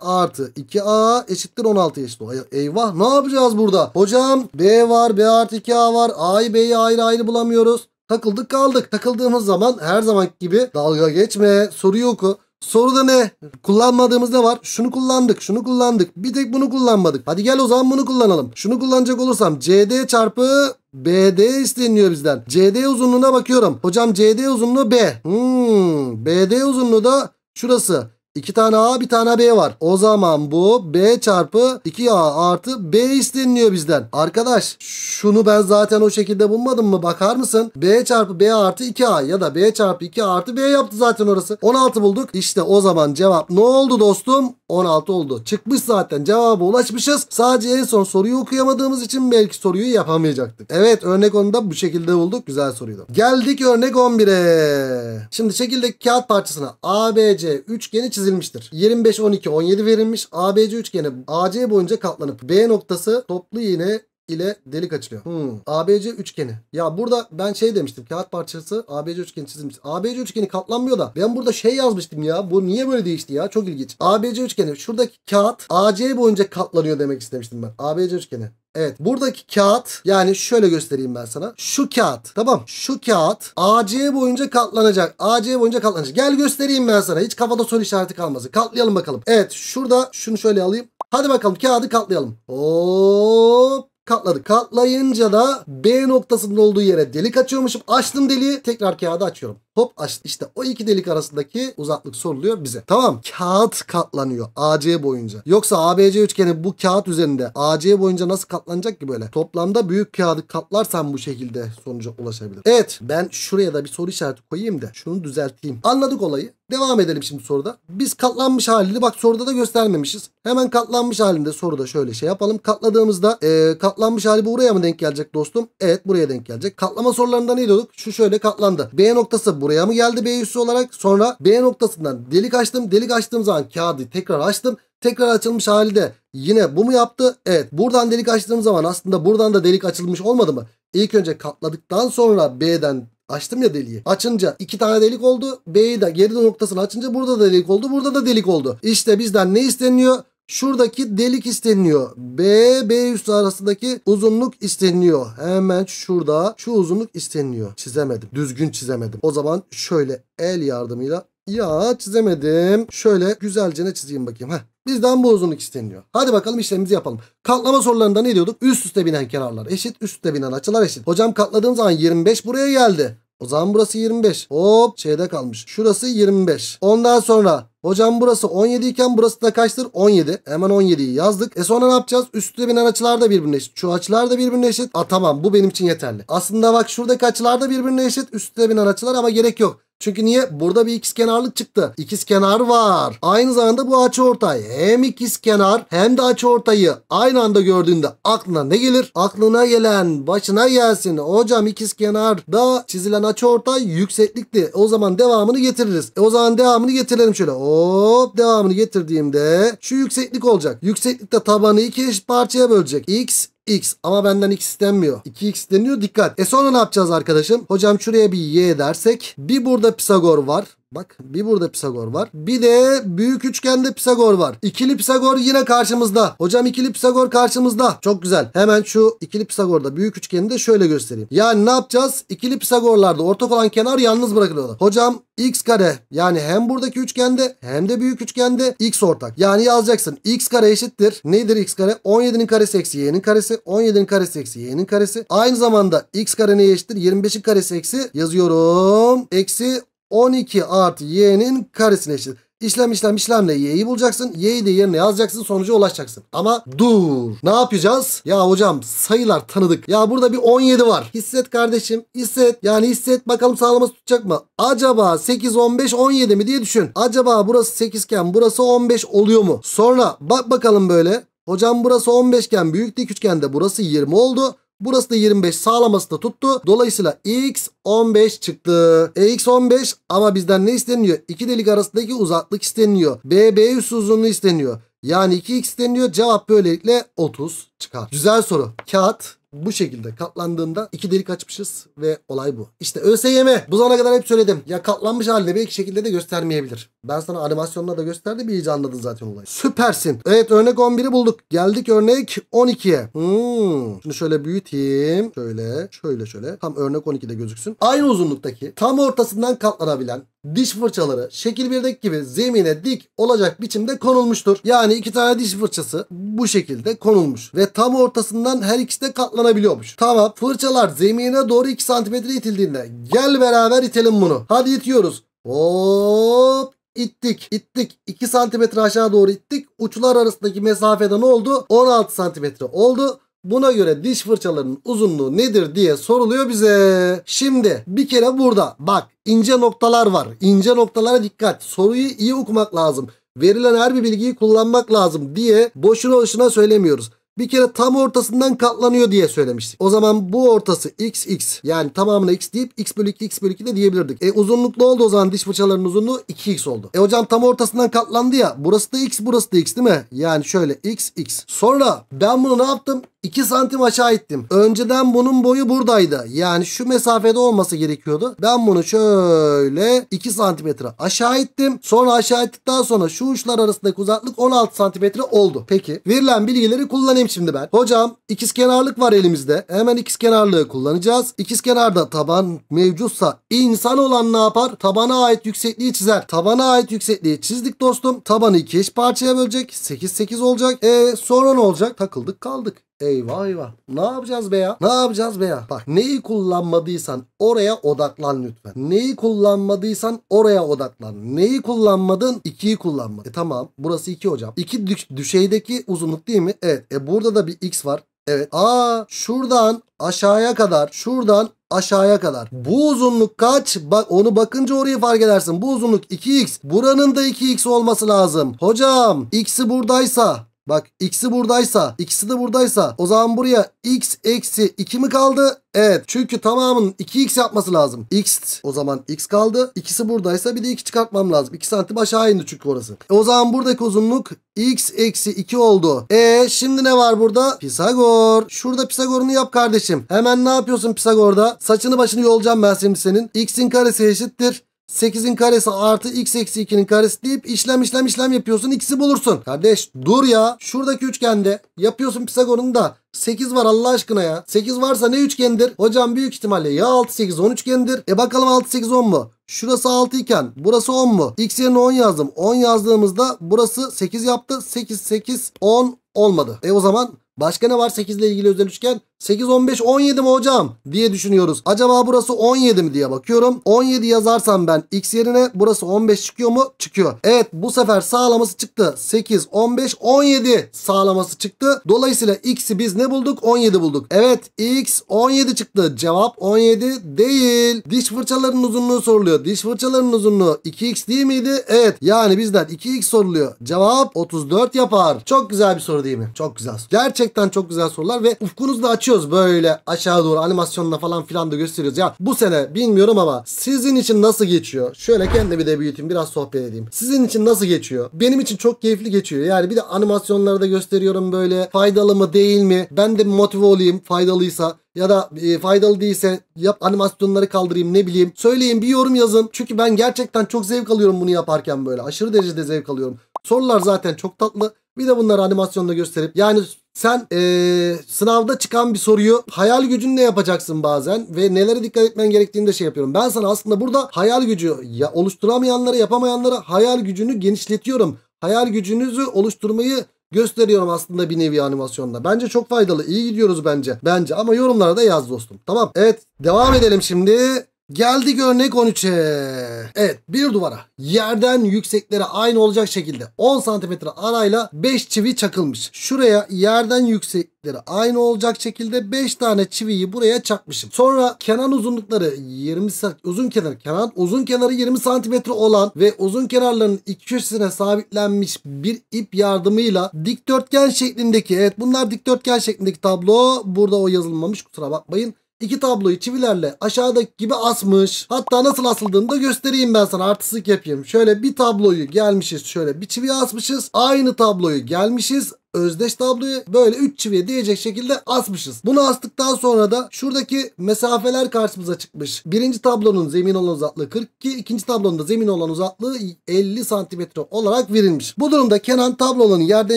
artı 2a eşittir 16 eşit oluyor. Eyvah ne yapacağız burada? Hocam b var b artı 2a var. a'yı b'yi ayrı ayrı bulamıyoruz. Takıldık kaldık. Takıldığımız zaman her zaman gibi dalga geçme, soruyu oku. Soruda ne? Kullanmadığımız ne var? Şunu kullandık, şunu kullandık. Bir tek bunu kullanmadık. Hadi gel o zaman bunu kullanalım. Şunu kullanacak olursam CD çarpı BD isteniyor bizden. CD uzunluğuna bakıyorum. Hocam CD uzunluğu B. Hmm, BD uzunluğu da şurası. 2 tane A bir tane B var. O zaman bu B çarpı 2A artı B isteniliyor bizden. Arkadaş şunu ben zaten o şekilde bulmadım mı? Bakar mısın? B çarpı B artı 2A ya da B çarpı 2 artı B yaptı zaten orası. 16 bulduk. İşte o zaman cevap ne oldu dostum? 16 oldu. Çıkmış zaten cevaba ulaşmışız. Sadece en son soruyu okuyamadığımız için belki soruyu yapamayacaktık. Evet örnek 10'u bu şekilde bulduk. Güzel soruydu. Geldik örnek 11'e. Şimdi şekildeki kağıt parçasına ABC üçgeni çizilmiştir. 25, 12, 17 verilmiş. ABC üçgeni AC boyunca katlanıp B noktası toplu yine ile delik açılıyor. Hmm. ABC üçgeni. Ya burada ben şey demiştim. Kağıt parçası ABC üçgeni çizilmiş. ABC üçgeni katlanmıyor da ben burada şey yazmıştım ya. Bu niye böyle değişti ya? Çok ilginç. ABC üçgeni. Şuradaki kağıt AC boyunca katlanıyor demek istemiştim ben. ABC üçgeni. Evet buradaki kağıt yani şöyle göstereyim ben sana. Şu kağıt tamam şu kağıt AC boyunca katlanacak. AC boyunca katlanacak. Gel göstereyim ben sana. Hiç kafada soru işareti kalmasın. Katlayalım bakalım. Evet şurada şunu şöyle alayım. Hadi bakalım kağıdı katlayalım. Hop Katladı, Katlayınca da B noktasının olduğu yere delik açıyormuşum. Açtım deliği. Tekrar kağıdı açıyorum. Hop açtı. İşte o iki delik arasındaki uzaklık soruluyor bize. Tamam. Kağıt katlanıyor AC boyunca. Yoksa ABC üçgeni bu kağıt üzerinde AC boyunca nasıl katlanacak ki böyle? Toplamda büyük kağıdı katlarsan bu şekilde sonuca ulaşabilir. Evet. Ben şuraya da bir soru işareti koyayım da şunu düzelteyim. Anladık olayı. Devam edelim şimdi soruda. Biz katlanmış halini bak soruda da göstermemişiz. Hemen katlanmış halinde soruda şöyle şey yapalım. Katladığımızda e, katlanmış hali buraya mı denk gelecek dostum? Evet buraya denk gelecek. Katlama sorularında ne diyorduk? Şu şöyle katlandı. B noktası buraya mı geldi B üssü olarak? Sonra B noktasından delik açtım. Delik açtığım zaman kağıdı tekrar açtım. Tekrar açılmış halde yine bu mu yaptı? Evet buradan delik açtığım zaman aslında buradan da delik açılmış olmadı mı? İlk önce katladıktan sonra B'den Açtım ya deliği. Açınca iki tane delik oldu. B'yi de geri noktasını açınca burada da delik oldu. Burada da delik oldu. İşte bizden ne isteniyor? Şuradaki delik isteniyor. B, B üstü arasındaki uzunluk isteniyor. Hemen şurada şu uzunluk isteniyor. Çizemedim. Düzgün çizemedim. O zaman şöyle el yardımıyla ya çizemedim. Şöyle güzelce ne çizeyim bakayım. Heh. Bizden bu uzunluk isteniyor. Hadi bakalım işlemimizi yapalım. Katlama sorularında ne diyorduk? Üst üste binen kenarlar eşit, üst üste binen açılar eşit. Hocam katladığım zaman 25 buraya geldi. O zaman burası 25. Hop şeyde kalmış. Şurası 25. Ondan sonra Hocam burası 17 iken burası da kaçtır? 17. Hemen 17'yi yazdık. E sonra ne yapacağız? Üstte binen açılar da birbirine eşit. Şu açılar da birbirine eşit. A tamam bu benim için yeterli. Aslında bak şuradaki açılar da birbirine eşit. üstte binen açılar ama gerek yok. Çünkü niye? Burada bir ikiz kenarlık çıktı. İkiz kenar var. Aynı zamanda bu açı ortay. Hem ikiz kenar hem de açı ortayı aynı anda gördüğünde aklına ne gelir? Aklına gelen başına gelsin. Hocam ikiz kenar da çizilen açı ortay yükseklikti. O zaman devamını getiririz. E o zaman devamını getirelim şöyle. O Hop devamını getirdiğimde şu yükseklik olacak. Yükseklikte tabanı iki eşit parçaya bölecek. X x ama benden x istenmiyor. 2x deniyor dikkat. E sonra ne yapacağız arkadaşım? Hocam şuraya bir y dersek bir burada Pisagor var. Bak bir burada Pisagor var. Bir de büyük üçgende Pisagor var. İkili Pisagor yine karşımızda. Hocam ikili Pisagor karşımızda. Çok güzel. Hemen şu ikili Pisagor'da büyük üçgeni de şöyle göstereyim. Yani ne yapacağız? İkili Pisagor'larda ortak olan kenar yalnız bırakılıyor. Hocam x kare yani hem buradaki üçgende hem de büyük üçgende x ortak. Yani yazacaksın x kare eşittir. Nedir x kare? 17'nin karesi eksi y'nin karesi. 17'nin karesi eksi y'nin karesi. Aynı zamanda x kare neye eşittir? 25'in karesi eksi yazıyorum. Eksi 12 artı y'nin karesine eşit. İşlem işlem işlemle y'yi bulacaksın. Y'yi de yerine yazacaksın. Sonuca ulaşacaksın. Ama dur. Ne yapacağız? Ya hocam sayılar tanıdık. Ya burada bir 17 var. Hisset kardeşim. Hisset. Yani hisset bakalım sağlaması tutacak mı? Acaba 8, 15, 17 mi diye düşün. Acaba burası 8 iken burası 15 oluyor mu? Sonra bak bakalım böyle. Hocam burası 15 iken büyük dik üçgende burası 20 oldu. Burası da 25 sağlaması da tuttu. Dolayısıyla x 15 çıktı. E x 15 ama bizden ne isteniyor? İki delik arasındaki uzaklık isteniyor. B B üst uzunluğu isteniyor. Yani 2x isteniyor. Cevap böylelikle 30 çıkar. Güzel soru. Kağıt bu şekilde katlandığında iki delik açmışız ve olay bu. İşte ÖSYM bu zamana kadar hep söyledim. Ya katlanmış halde belki şekilde de göstermeyebilir. Ben sana animasyonla da gösterdim iyice anladın zaten olayı. Süpersin. Evet örnek 11'i bulduk. Geldik örnek 12'ye. Hmm. Şunu şöyle büyüteyim. Şöyle şöyle şöyle. Tam örnek 12'de gözüksün. Aynı uzunluktaki tam ortasından katlanabilen diş fırçaları şekil birdeki gibi zemine dik olacak biçimde konulmuştur. Yani iki tane diş fırçası bu şekilde konulmuş ve tam ortasından her ikisi de katlanabiliyormuş. Tamam fırçalar zemine doğru 2 cm itildiğinde gel beraber itelim bunu. Hadi itiyoruz. Hop ittik ittik 2 santimetre aşağı doğru ittik uçlar arasındaki mesafede ne oldu 16 santimetre oldu Buna göre diş fırçalarının uzunluğu nedir diye soruluyor bize. Şimdi bir kere burada bak ince noktalar var. İnce noktalara dikkat. Soruyu iyi okumak lazım. Verilen her bir bilgiyi kullanmak lazım diye boşuna boşuna söylemiyoruz. Bir kere tam ortasından katlanıyor diye söylemiştik. O zaman bu ortası xx yani tamamına x deyip x bölü 2 x bölü 2 de diyebilirdik. E uzunluklu oldu o zaman diş fırçalarının uzunluğu 2x oldu. E hocam tam ortasından katlandı ya burası da x burası da x değil mi? Yani şöyle xx. Sonra ben bunu ne yaptım? 2 santim aşağı ittim. Önceden bunun boyu buradaydı. Yani şu mesafede olması gerekiyordu. Ben bunu şöyle 2 santimetre aşağı ittim. Sonra aşağı ittikten sonra şu uçlar arasındaki uzaklık 16 santimetre oldu. Peki verilen bilgileri kullanayım şimdi ben. Hocam ikizkenarlık var elimizde. Hemen ikizkenarlığı kullanacağız. İkizkenarda taban mevcutsa insan olan ne yapar? Tabana ait yüksekliği çizer. Tabana ait yüksekliği çizdik dostum. Tabanı iki eş parçaya bölecek. 8 8 olacak. E sonra ne olacak? Takıldık kaldık. Eyvah eyvah. Ne yapacağız be ya? Ne yapacağız be ya? Bak neyi kullanmadıysan oraya odaklan lütfen. Neyi kullanmadıysan oraya odaklan. Neyi kullanmadın? 2'yi kullanmadın. E tamam. Burası 2 hocam. 2 düşeydeki uzunluk değil mi? Evet. E burada da bir x var. Evet. Aa şuradan aşağıya kadar şuradan aşağıya kadar. Bu uzunluk kaç? Bak onu bakınca orayı fark edersin. Bu uzunluk 2x. Buranın da 2x olması lazım. Hocam x'i buradaysa Bak x'i buradaysa x'i de buradaysa o zaman buraya x eksi 2 mi kaldı? Evet çünkü tamamının 2x yapması lazım. x o zaman x kaldı. İkisi buradaysa bir de 2 çıkartmam lazım. 2 santim aşağı indi çünkü orası. E o zaman buradaki uzunluk x eksi 2 oldu. E şimdi ne var burada? Pisagor. Şurada Pisagor'unu yap kardeşim. Hemen ne yapıyorsun Pisagor'da? Saçını başını yolacağım ben şimdi senin. x'in karesi eşittir. 8'in karesi artı x eksi 2'nin karesi deyip işlem işlem işlem yapıyorsun. X'i bulursun. Kardeş dur ya. Şuradaki üçgende yapıyorsun Pisagor'un da 8 var Allah aşkına ya. 8 varsa ne üçgendir? Hocam büyük ihtimalle ya 6 8 10 üçgendir. E bakalım 6 8 10 mu? Şurası 6 iken burası 10 mu? X yerine 10 yazdım. 10 yazdığımızda burası 8 yaptı. 8 8 10 olmadı. E o zaman başka ne var 8 ile ilgili özel üçgen? 8, 15, 17 mi hocam diye düşünüyoruz. Acaba burası 17 mi diye bakıyorum. 17 yazarsam ben x yerine burası 15 çıkıyor mu? Çıkıyor. Evet bu sefer sağlaması çıktı. 8, 15, 17 sağlaması çıktı. Dolayısıyla x'i biz ne bulduk? 17 bulduk. Evet x 17 çıktı. Cevap 17 değil. Diş fırçalarının uzunluğu soruluyor. Diş fırçalarının uzunluğu 2x değil miydi? Evet. Yani bizden 2x soruluyor. Cevap 34 yapar. Çok güzel bir soru değil mi? Çok güzel. Gerçekten çok güzel sorular ve ufkunuzu da açıyor açıyoruz böyle aşağı doğru animasyonla falan filan da gösteriyoruz. Ya bu sene bilmiyorum ama sizin için nasıl geçiyor? Şöyle kendimi de büyüteyim biraz sohbet edeyim. Sizin için nasıl geçiyor? Benim için çok keyifli geçiyor. Yani bir de animasyonları da gösteriyorum böyle. Faydalı mı değil mi? Ben de motive olayım faydalıysa ya da e, faydalı değilse yap animasyonları kaldırayım ne bileyim. Söyleyin bir yorum yazın. Çünkü ben gerçekten çok zevk alıyorum bunu yaparken böyle. Aşırı derecede zevk alıyorum. Sorular zaten çok tatlı. Bir de bunları animasyonda gösterip yani sen ee, sınavda çıkan bir soruyu hayal gücünle yapacaksın bazen ve nelere dikkat etmen gerektiğini de şey yapıyorum. Ben sana aslında burada hayal gücü ya oluşturamayanlara yapamayanlara hayal gücünü genişletiyorum. Hayal gücünüzü oluşturmayı gösteriyorum aslında bir nevi animasyonda. Bence çok faydalı. İyi gidiyoruz bence. Bence ama yorumlara da yaz dostum. Tamam. Evet devam edelim şimdi. Geldik örnek 13'e. Evet bir duvara yerden yükseklere aynı olacak şekilde 10 santimetre arayla 5 çivi çakılmış. Şuraya yerden yüksekleri aynı olacak şekilde 5 tane çiviyi buraya çakmışım. Sonra Kenan uzunlukları 20 uzun kenar Kenan uzun kenarı 20 santimetre olan ve uzun kenarların iki köşesine sabitlenmiş bir ip yardımıyla dikdörtgen şeklindeki evet bunlar dikdörtgen şeklindeki tablo burada o yazılmamış kusura bakmayın. İki tabloyu çivilerle aşağıdaki gibi asmış. Hatta nasıl asıldığını da göstereyim ben sana artısık yapayım. Şöyle bir tabloyu gelmişiz şöyle bir çivi asmışız. Aynı tabloyu gelmişiz özdeş tabloyu böyle 3 çiviye diyecek şekilde asmışız. Bunu astıktan sonra da şuradaki mesafeler karşımıza çıkmış. Birinci tablonun zemin olan uzaklığı 42, ikinci tablonun da zemin olan uzaklığı 50 santimetre olarak verilmiş. Bu durumda Kenan tabloların yerden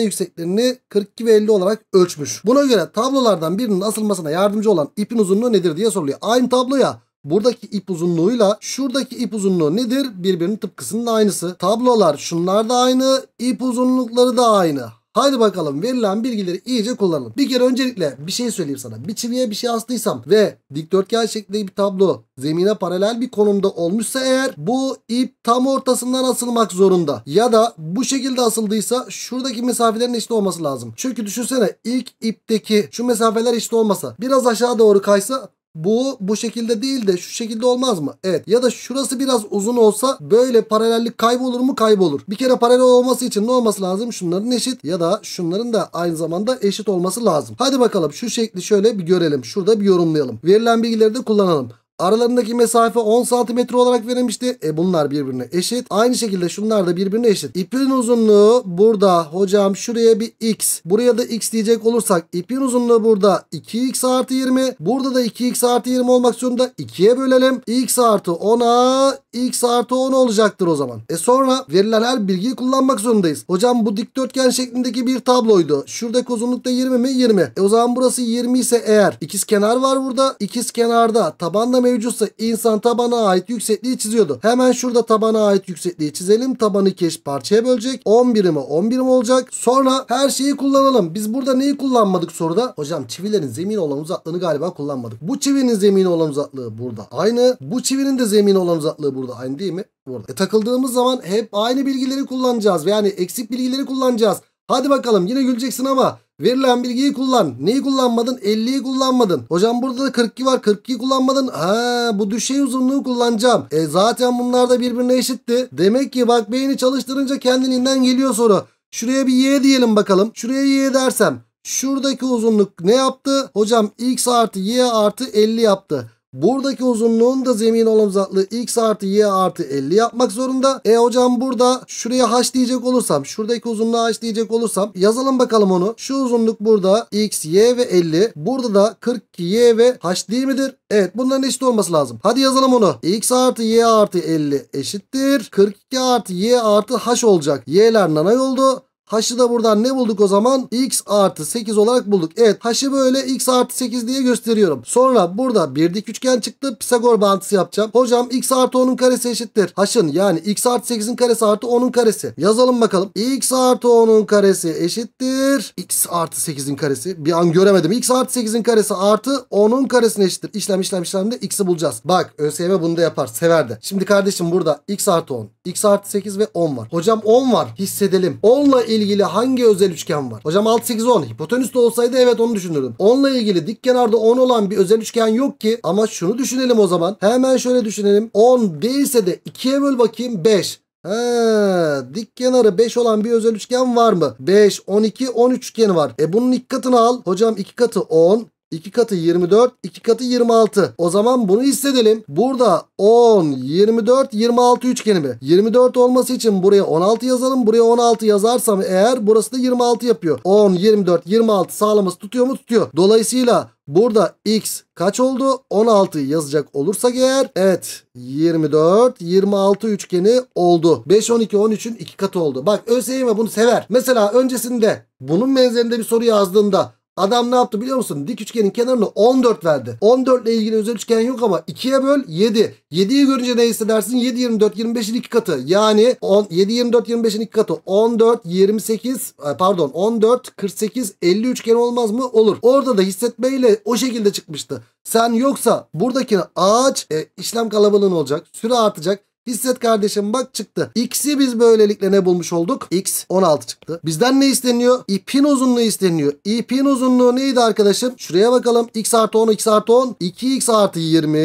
yükseklerini 42 ve 50 olarak ölçmüş. Buna göre tablolardan birinin asılmasına yardımcı olan ipin uzunluğu nedir diye soruluyor. Aynı tabloya buradaki ip uzunluğuyla şuradaki ip uzunluğu nedir? Birbirinin tıpkısının aynısı. Tablolar şunlar da aynı, ip uzunlukları da aynı. Haydi bakalım verilen bilgileri iyice kullanalım. Bir kere öncelikle bir şey söyleyeyim sana. Bir çiviye bir şey astıysam ve dikdörtgen şeklinde bir tablo zemine paralel bir konumda olmuşsa eğer bu ip tam ortasından asılmak zorunda. Ya da bu şekilde asıldıysa şuradaki mesafelerin eşit olması lazım. Çünkü düşünsene ilk ipteki şu mesafeler eşit olmasa biraz aşağı doğru kaysa bu bu şekilde değil de şu şekilde olmaz mı? Evet. Ya da şurası biraz uzun olsa böyle paralellik kaybolur mu? Kaybolur. Bir kere paralel olması için ne olması lazım? Şunların eşit ya da şunların da aynı zamanda eşit olması lazım. Hadi bakalım şu şekli şöyle bir görelim. Şurada bir yorumlayalım. Verilen bilgileri de kullanalım. Aralarındaki mesafe 10 santimetre olarak verilmişti. E bunlar birbirine eşit. Aynı şekilde şunlar da birbirine eşit. İpin uzunluğu burada hocam şuraya bir x. Buraya da x diyecek olursak ipin uzunluğu burada 2x artı 20. Burada da 2x artı 20 olmak zorunda 2'ye bölelim. x artı 10'a x artı 10 olacaktır o zaman. E sonra verilen her bilgiyi kullanmak zorundayız. Hocam bu dikdörtgen şeklindeki bir tabloydu. Şuradaki da 20 mi? 20. E o zaman burası 20 ise eğer ikiz kenar var burada. İkiz kenarda tabanda mevcutsa insan tabana ait yüksekliği çiziyordu. Hemen şurada tabana ait yüksekliği çizelim. Tabanı keş parçaya bölecek. 10 birimi 10 birim olacak. Sonra her şeyi kullanalım. Biz burada neyi kullanmadık soruda? Hocam çivilerin zemin olan uzaklığını galiba kullanmadık. Bu çivinin zemin olan uzaklığı burada aynı. Bu çivinin de zemin olan uzaklığı burada aynı değil mi? Burada. E, takıldığımız zaman hep aynı bilgileri kullanacağız. Yani eksik bilgileri kullanacağız. Hadi bakalım yine güleceksin ama verilen bilgiyi kullan. Neyi kullanmadın? 50'yi kullanmadın. Hocam burada da 42 var. 42'yi kullanmadın. Ha bu düşey uzunluğu kullanacağım. E zaten bunlar da birbirine eşitti. Demek ki bak beyni çalıştırınca kendiliğinden geliyor soru. Şuraya bir y diyelim bakalım. Şuraya y dersem. Şuradaki uzunluk ne yaptı? Hocam x artı y artı 50 yaptı. Buradaki uzunluğun da zemin omuzatlı x artı y artı 50 yapmak zorunda. E hocam burada şuraya h diyecek olursam şuradaki uzunluğa h diyecek olursam yazalım bakalım onu. Şu uzunluk burada x, y ve 50. Burada da 42y ve h değil midir? Evet bunların eşit olması lazım. Hadi yazalım onu. x artı y artı 50 eşittir. 42 artı y artı h olacak. Y'ler nanay oldu. H'ı da buradan ne bulduk o zaman? X artı 8 olarak bulduk. Evet H'ı böyle X artı 8 diye gösteriyorum. Sonra burada bir dik üçgen çıktı. Pisagor bağıntısı yapacağım. Hocam X artı 10'un karesi eşittir. Haşın yani X artı 8'in karesi artı 10'un karesi. Yazalım bakalım. X artı 10'un karesi eşittir. X artı 8'in karesi. Bir an göremedim. X artı 8'in karesi artı 10'un karesine eşittir. İşlem işlem işlemde X'i bulacağız. Bak ÖSYM bunu da yapar. sever de. Şimdi kardeşim burada X artı 10, X artı 8 ve 10 var. Hocam 10 var. Hissedelim. 10 ile ilgili hangi özel üçgen var? Hocam 6, 8, 10. Hipotenüs de olsaydı evet onu düşünürdüm. 10 ile ilgili dik kenarda 10 olan bir özel üçgen yok ki. Ama şunu düşünelim o zaman. Hemen şöyle düşünelim. 10 değilse de 2'ye böl bakayım 5. Ha, dik kenarı 5 olan bir özel üçgen var mı? 5, 12, 13 üçgeni var. E bunun iki katını al. Hocam iki katı 10. 2 katı 24, 2 katı 26. O zaman bunu hissedelim. Burada 10, 24, 26 üçgeni mi? 24 olması için buraya 16 yazalım. Buraya 16 yazarsam eğer burası da 26 yapıyor. 10, 24, 26 sağlaması tutuyor mu? Tutuyor. Dolayısıyla Burada x kaç oldu? 16 yazacak olursak eğer evet 24 26 üçgeni oldu. 5 12 13'ün 2 katı oldu. Bak ÖSYM bunu sever. Mesela öncesinde bunun benzerinde bir soru yazdığında Adam ne yaptı biliyor musun? Dik üçgenin kenarını 14 verdi. 14 ile ilgili özel üçgen yok ama 2'ye böl 7. 7'yi görünce ne hissedersin? 7, 24, 25'in iki katı. Yani 10, 7, 24, 25'in iki katı. 14, 28 e, pardon 14, 48, 50 üçgen olmaz mı? Olur. Orada da hissetmeyle o şekilde çıkmıştı. Sen yoksa buradaki ağaç e, işlem kalabalığın olacak. Süre artacak. Hisset kardeşim bak çıktı. X'i biz böylelikle ne bulmuş olduk? X 16 çıktı. Bizden ne isteniyor? İpin uzunluğu isteniyor. İpin uzunluğu neydi arkadaşım? Şuraya bakalım. X artı 10, X artı 10. 2X artı 20.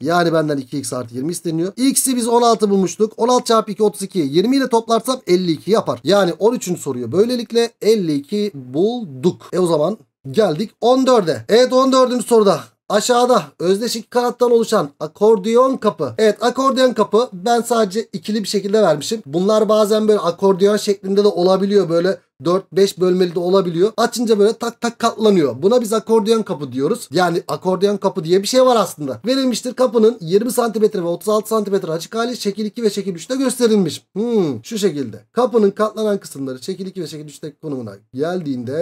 Yani benden 2X artı 20 isteniyor. X'i biz 16 bulmuştuk. 16 çarpı 2 32. 20 ile toplarsam 52 yapar. Yani 13 soruyu. Böylelikle 52 bulduk. E o zaman geldik 14'e. Evet 14. soruda Aşağıda özdeşik kanattan oluşan akordiyon kapı. Evet akordiyon kapı ben sadece ikili bir şekilde vermişim. Bunlar bazen böyle akordiyon şeklinde de olabiliyor böyle 4-5 bölmeli de olabiliyor. Açınca böyle tak tak katlanıyor. Buna biz akordeon kapı diyoruz. Yani akordeon kapı diye bir şey var aslında. Verilmiştir kapının 20 cm ve 36 cm açık hali şekil 2 ve şekil 3'te gösterilmiş. Hmm, şu şekilde. Kapının katlanan kısımları şekil 2 ve şekil 3'teki konumuna geldiğinde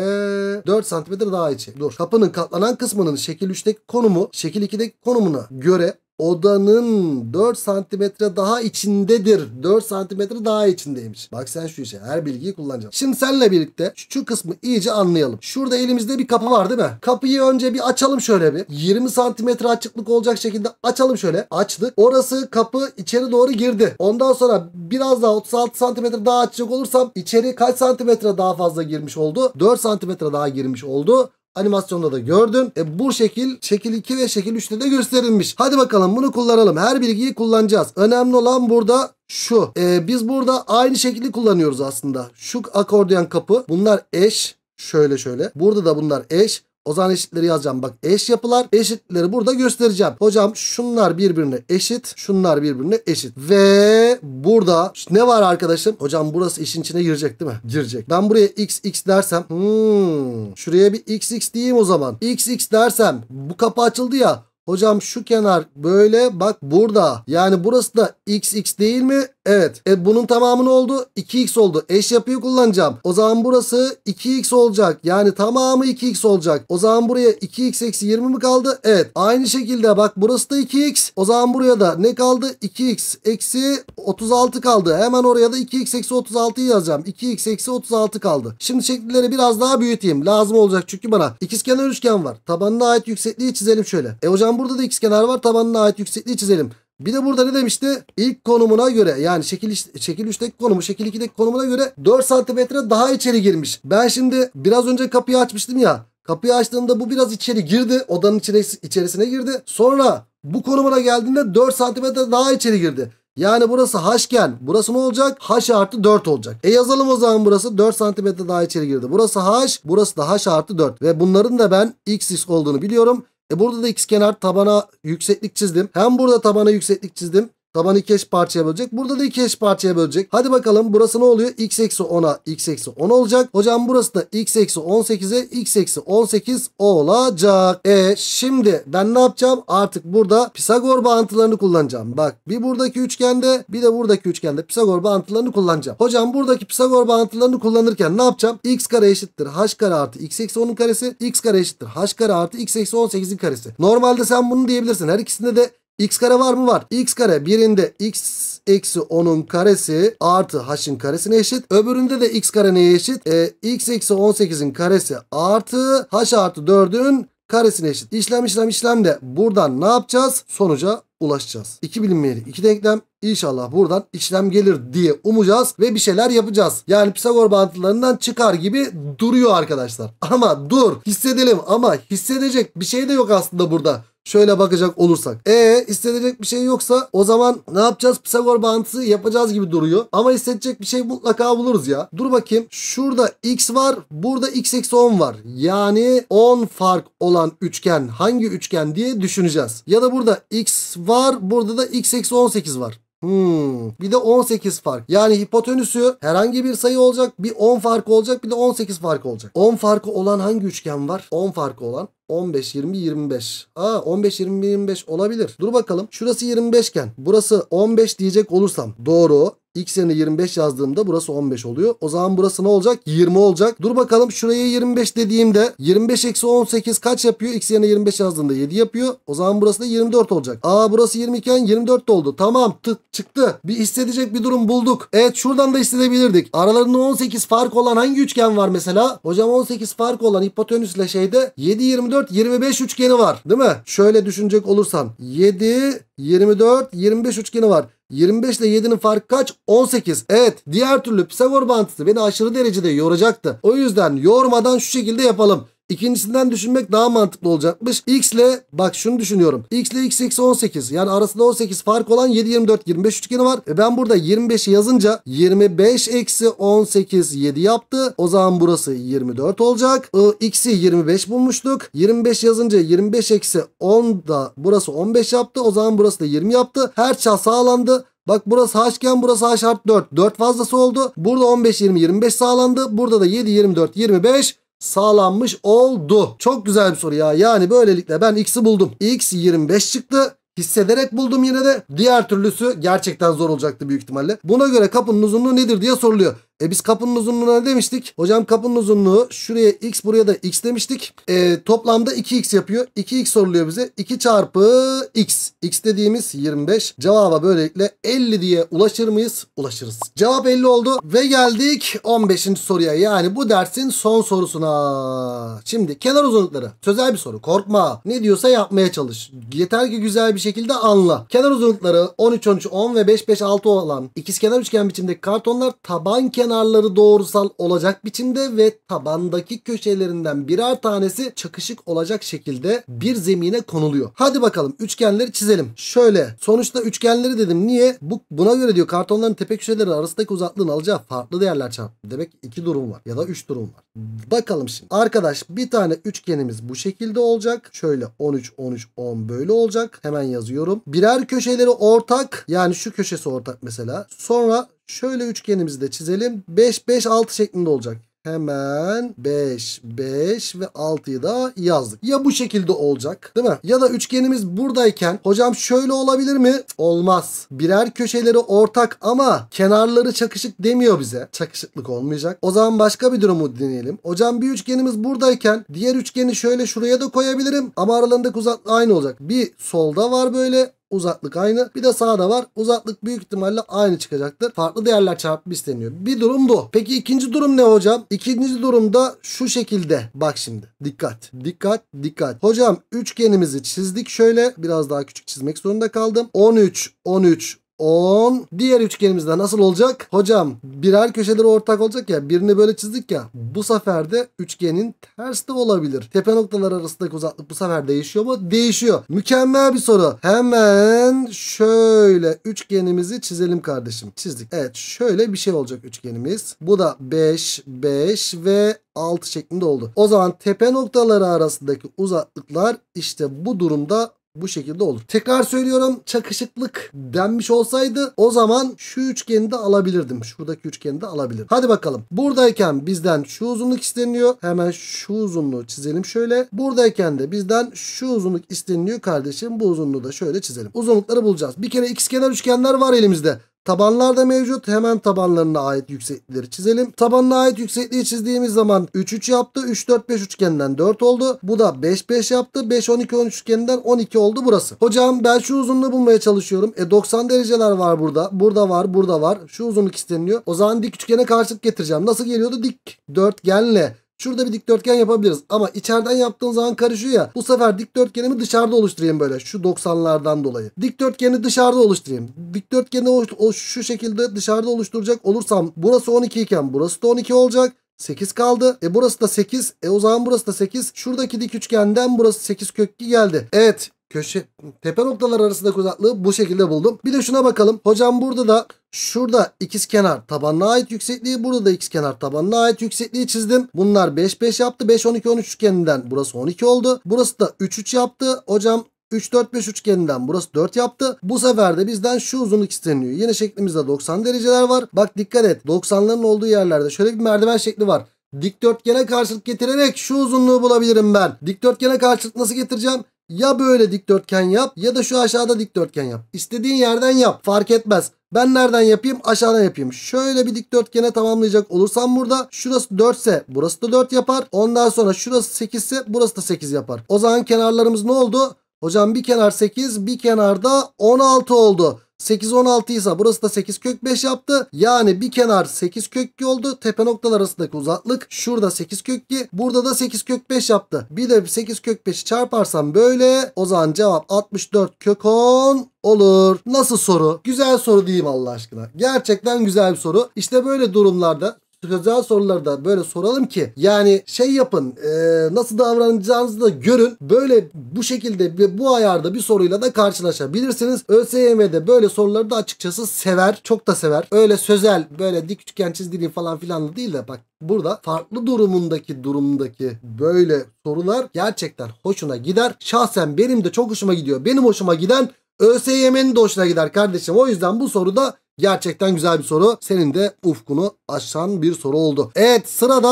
4 cm daha içi. Dur. Kapının katlanan kısmının şekil 3'teki konumu şekil 2'deki konumuna göre odanın 4 santimetre daha içindedir. 4 santimetre daha içindeymiş. Bak sen şu işe her bilgiyi kullanacağım. Şimdi seninle birlikte şu, şu kısmı iyice anlayalım. Şurada elimizde bir kapı var değil mi? Kapıyı önce bir açalım şöyle bir. 20 santimetre açıklık olacak şekilde açalım şöyle. Açtık. Orası kapı içeri doğru girdi. Ondan sonra biraz daha 36 santimetre daha açacak olursam içeri kaç santimetre daha fazla girmiş oldu? 4 santimetre daha girmiş oldu. Animasyonda da gördüm. E, bu şekil şekil 2 ve şekil 3'te de gösterilmiş. Hadi bakalım bunu kullanalım. Her bilgiyi kullanacağız. Önemli olan burada şu. E, biz burada aynı şekli kullanıyoruz aslında. Şu akordeon kapı. Bunlar eş. Şöyle şöyle. Burada da bunlar eş. O zaman eşitleri yazacağım. Bak eş yapılar eşitleri burada göstereceğim. Hocam şunlar birbirine eşit. Şunlar birbirine eşit. Ve burada ne var arkadaşım? Hocam burası işin içine girecek değil mi? Girecek. Ben buraya x x dersem. Hmm, şuraya bir x x diyeyim o zaman. x x dersem. Bu kapı açıldı ya. Hocam şu kenar böyle bak burada. Yani burası da xx değil mi? Evet. E bunun tamamı ne oldu? 2x oldu. Eş yapıyı kullanacağım. O zaman burası 2x olacak. Yani tamamı 2x olacak. O zaman buraya 2x eksi 20 mi kaldı? Evet. Aynı şekilde bak burası da 2x. O zaman buraya da ne kaldı? 2x eksi 36 kaldı. Hemen oraya da 2x eksi 36 yazacağım. 2x eksi 36 kaldı. Şimdi şekilleri biraz daha büyüteyim. Lazım olacak çünkü bana. İkizkenar üçgen var. Tabanına ait yüksekliği çizelim şöyle. E hocam burada da ikizkenar var. Tabanına ait yüksekliği çizelim. Bir de burada ne demişti? İlk konumuna göre yani şekil, şekil 3'teki konumu şekil 2'deki konumuna göre 4 santimetre daha içeri girmiş. Ben şimdi biraz önce kapıyı açmıştım ya. Kapıyı açtığımda bu biraz içeri girdi. Odanın içine, içerisine girdi. Sonra bu konumuna geldiğinde 4 santimetre daha içeri girdi. Yani burası haşken burası ne olacak? Haş artı 4 olacak. E yazalım o zaman burası 4 santimetre daha içeri girdi. Burası haş burası da haş artı 4. Ve bunların da ben x, olduğunu biliyorum. E burada da x kenar tabana yükseklik çizdim. Hem burada tabana yükseklik çizdim. Tabanı iki parçaya bölecek. Burada da iki parçaya bölecek. Hadi bakalım burası ne oluyor? x eksi 10'a x eksi 10 olacak. Hocam burası da x eksi 18'e x eksi 18 olacak. E şimdi ben ne yapacağım? Artık burada Pisagor bağıntılarını kullanacağım. Bak bir buradaki üçgende bir de buradaki üçgende Pisagor bağıntılarını kullanacağım. Hocam buradaki Pisagor bağıntılarını kullanırken ne yapacağım? x kare eşittir h kare artı x eksi 10'un karesi. x kare eşittir h kare artı x eksi 18'in karesi. Normalde sen bunu diyebilirsin. Her ikisinde de X kare var mı? Var. X kare birinde x eksi 10'un karesi artı h'in karesine eşit. Öbüründe de x kare neye eşit? E, x eksi 18'in karesi artı h artı 4'ün karesine eşit. İşlem işlem işlem de buradan ne yapacağız? Sonuca ulaşacağız. İki bilinmeyeli iki denklem. İnşallah buradan işlem gelir diye umacağız ve bir şeyler yapacağız. Yani Pisagor bağıntılarından çıkar gibi duruyor arkadaşlar. Ama dur hissedelim ama hissedecek bir şey de yok aslında burada. Şöyle bakacak olursak. E hissedilecek bir şey yoksa o zaman ne yapacağız? Pisagor bağıntısı yapacağız gibi duruyor. Ama hissedecek bir şey mutlaka buluruz ya. Dur bakayım. Şurada x var. Burada x eksi 10 var. Yani 10 fark olan üçgen hangi üçgen diye düşüneceğiz. Ya da burada x var. Burada da x eksi 18 var. Hmm. Bir de 18 fark. Yani hipotenüsü herhangi bir sayı olacak. Bir 10 fark olacak bir de 18 fark olacak. 10 farkı olan hangi üçgen var? 10 farkı olan. 15, 20, 25. Aa 15, 20, 25 olabilir. Dur bakalım. Şurası 25 iken burası 15 diyecek olursam doğru. X yerine 25 yazdığımda burası 15 oluyor. O zaman burası ne olacak? 20 olacak. Dur bakalım şuraya 25 dediğimde 25 eksi 18 kaç yapıyor? X yerine 25 yazdığımda 7 yapıyor. O zaman burası da 24 olacak. Aa burası 20 iken 24 oldu. Tamam tık çıktı. Bir hissedecek bir durum bulduk. Evet şuradan da hissedebilirdik. Aralarında 18 fark olan hangi üçgen var mesela? Hocam 18 fark olan hipotenüsle şeyde 7, 24, 25 üçgeni var. Değil mi? Şöyle düşünecek olursan 7, 24, 25 üçgeni var. 25 ile 7'nin farkı kaç? 18. Evet diğer türlü Pisagor mantısı beni aşırı derecede yoracaktı. O yüzden yormadan şu şekilde yapalım. İkincisinden düşünmek daha mantıklı olacakmış. X ile bak şunu düşünüyorum. X ile x eksi 18 yani arasında 18 fark olan 7, 24, 25 üçgeni var. E ben burada 25 yazınca 25 eksi 18 7 yaptı. O zaman burası 24 olacak. X'i 25 bulmuştuk. 25 yazınca 25 eksi 10 da burası 15 yaptı. O zaman burası da 20 yaptı. Her çağ sağlandı. Bak burası haşken burası haş 4. 4 fazlası oldu. Burada 15, 20, 25 sağlandı. Burada da 7, 24, 25 sağlanmış oldu. Çok güzel bir soru ya. Yani böylelikle ben x'i buldum. x 25 çıktı. Hissederek buldum yine de. Diğer türlüsü gerçekten zor olacaktı büyük ihtimalle. Buna göre kapının uzunluğu nedir diye soruluyor. E biz kapının uzunluğuna ne demiştik? Hocam kapının uzunluğu şuraya x buraya da x demiştik. E, toplamda 2x yapıyor. 2x soruluyor bize. 2 çarpı x. x dediğimiz 25. Cevaba böylelikle 50 diye ulaşır mıyız? Ulaşırız. Cevap 50 oldu ve geldik 15. soruya. Yani bu dersin son sorusuna. Şimdi kenar uzunlukları. Sözel bir soru. Korkma. Ne diyorsa yapmaya çalış. Yeter ki güzel bir şekilde anla. Kenar uzunlukları 13, 13, 10 ve 5, 5, 6 olan ikizkenar üçgen biçimdeki kartonlar taban kenar kenarları doğrusal olacak biçimde ve tabandaki köşelerinden birer tanesi çakışık olacak şekilde bir zemine konuluyor. Hadi bakalım üçgenleri çizelim. Şöyle sonuçta üçgenleri dedim. Niye? Bu, buna göre diyor kartonların tepe köşeleri arasındaki uzaklığın alacağı farklı değerler çarptı. Demek iki durum var ya da üç durum var. Bakalım şimdi. Arkadaş bir tane üçgenimiz bu şekilde olacak. Şöyle 13, 13, 10 böyle olacak. Hemen yazıyorum. Birer köşeleri ortak. Yani şu köşesi ortak mesela. Sonra Şöyle üçgenimizi de çizelim. 5 5 6 şeklinde olacak. Hemen 5, 5 ve 6'yı da yazdık. Ya bu şekilde olacak değil mi? Ya da üçgenimiz buradayken hocam şöyle olabilir mi? Olmaz. Birer köşeleri ortak ama kenarları çakışık demiyor bize. Çakışıklık olmayacak. O zaman başka bir durumu deneyelim. Hocam bir üçgenimiz buradayken diğer üçgeni şöyle şuraya da koyabilirim. Ama aralarındaki uzaklık aynı olacak. Bir solda var böyle Uzaklık aynı. Bir de sağda var. Uzaklık büyük ihtimalle aynı çıkacaktır. Farklı değerler çarpımı isteniyor. Bir durum bu. Peki ikinci durum ne hocam? İkinci durumda şu şekilde. Bak şimdi. Dikkat. Dikkat. Dikkat. Hocam üçgenimizi çizdik şöyle. Biraz daha küçük çizmek zorunda kaldım. 13, 13, 10. Diğer üçgenimizde nasıl olacak? Hocam birer köşeleri ortak olacak ya. Birini böyle çizdik ya. Bu sefer de üçgenin ters de olabilir. Tepe noktaları arasındaki uzaklık bu sefer değişiyor mu? Değişiyor. Mükemmel bir soru. Hemen şöyle üçgenimizi çizelim kardeşim. Çizdik. Evet şöyle bir şey olacak üçgenimiz. Bu da 5, 5 ve 6 şeklinde oldu. O zaman tepe noktaları arasındaki uzaklıklar işte bu durumda bu şekilde olur. Tekrar söylüyorum çakışıklık denmiş olsaydı o zaman şu üçgeni de alabilirdim. Şuradaki üçgeni de alabilirdim. Hadi bakalım. Buradayken bizden şu uzunluk isteniyor. Hemen şu uzunluğu çizelim şöyle. Buradayken de bizden şu uzunluk isteniliyor kardeşim. Bu uzunluğu da şöyle çizelim. Uzunlukları bulacağız. Bir kere ikizkenar üçgenler var elimizde. Tabanlar da mevcut. Hemen tabanlarına ait yükseklikleri çizelim. Tabanına ait yüksekliği çizdiğimiz zaman 3 3 yaptı. 3 4 5 üçgeninden 4 oldu. Bu da 5 5 yaptı. 5 12 13 üçgeninden 12 oldu burası. Hocam ben şu uzunluğu bulmaya çalışıyorum. E 90 dereceler var burada. Burada var, burada var. Şu uzunluk isteniyor. O zaman dik üçgene karşılık getireceğim. Nasıl geliyordu? Dik dörtgenle Şurada bir dikdörtgen yapabiliriz. Ama içeriden yaptığın zaman karışıyor ya. Bu sefer dikdörtgenimi dışarıda oluşturayım böyle. Şu 90'lardan dolayı. Dikdörtgeni dışarıda oluşturayım. Dikdörtgeni o, o şu şekilde dışarıda oluşturacak olursam burası 12 iken burası da 12 olacak. 8 kaldı. E burası da 8. E o zaman burası da 8. Şuradaki dik üçgenden burası 8 kökü geldi. Evet köşe tepe noktalar arasındaki uzaklığı bu şekilde buldum. Bir de şuna bakalım. Hocam burada da şurada ikiz kenar tabanına ait yüksekliği burada da ikiz kenar tabanına ait yüksekliği çizdim. Bunlar 5 5 yaptı. 5 12 13 üçgeninden burası 12 oldu. Burası da 3 3 yaptı. Hocam 3 4 5 üçgeninden burası 4 yaptı. Bu sefer de bizden şu uzunluk isteniyor. Yine şeklimizde 90 dereceler var. Bak dikkat et. 90'ların olduğu yerlerde şöyle bir merdiven şekli var. Dikdörtgene karşılık getirerek şu uzunluğu bulabilirim ben. Dikdörtgene karşılık nasıl getireceğim? Ya böyle dikdörtgen yap ya da şu aşağıda dikdörtgen yap. İstediğin yerden yap fark etmez. Ben nereden yapayım? Aşağıdan yapayım. Şöyle bir dikdörtgene tamamlayacak olursam burada şurası 4 ise burası da 4 yapar. Ondan sonra şurası 8 ise burası da 8 yapar. O zaman kenarlarımız ne oldu? Hocam bir kenar 8 bir kenarda 16 oldu. 8 16 ise burası da 8 kök 5 yaptı. Yani bir kenar 8 kök 2 oldu. Tepe noktalar arasındaki uzaklık şurada 8 kök 2. Burada da 8 kök 5 yaptı. Bir de 8 kök 5'i çarparsam böyle o zaman cevap 64 kök 10 olur. Nasıl soru? Güzel soru diyeyim Allah aşkına. Gerçekten güzel bir soru. İşte böyle durumlarda çıkacağı sorularda böyle soralım ki yani şey yapın e, nasıl davranacağınızı da görün. Böyle bu şekilde bir, bu ayarda bir soruyla da karşılaşabilirsiniz. ÖSYM'de böyle soruları da açıkçası sever. Çok da sever. Öyle sözel böyle dik üçgen çizgili falan filan değil de bak burada farklı durumundaki durumdaki böyle sorular gerçekten hoşuna gider. Şahsen benim de çok hoşuma gidiyor. Benim hoşuma giden ÖSYM'nin de hoşuna gider kardeşim. O yüzden bu soruda Gerçekten güzel bir soru. Senin de ufkunu aşan bir soru oldu. Evet sırada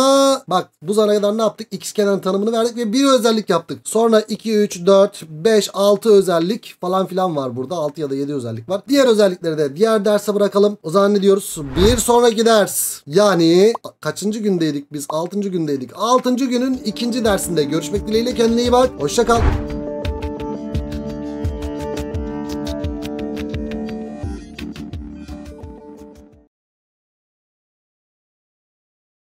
bak bu zamana kadar ne yaptık? X kenarın tanımını verdik ve bir özellik yaptık. Sonra 2, 3, 4, 5, 6 özellik falan filan var burada. 6 ya da 7 özellik var. Diğer özellikleri de diğer derse bırakalım. O zaman ne diyoruz? Bir sonraki ders. Yani kaçıncı gündeydik biz? 6. gündeydik. 6. günün ikinci dersinde görüşmek dileğiyle kendine iyi bak. Hoşça kal.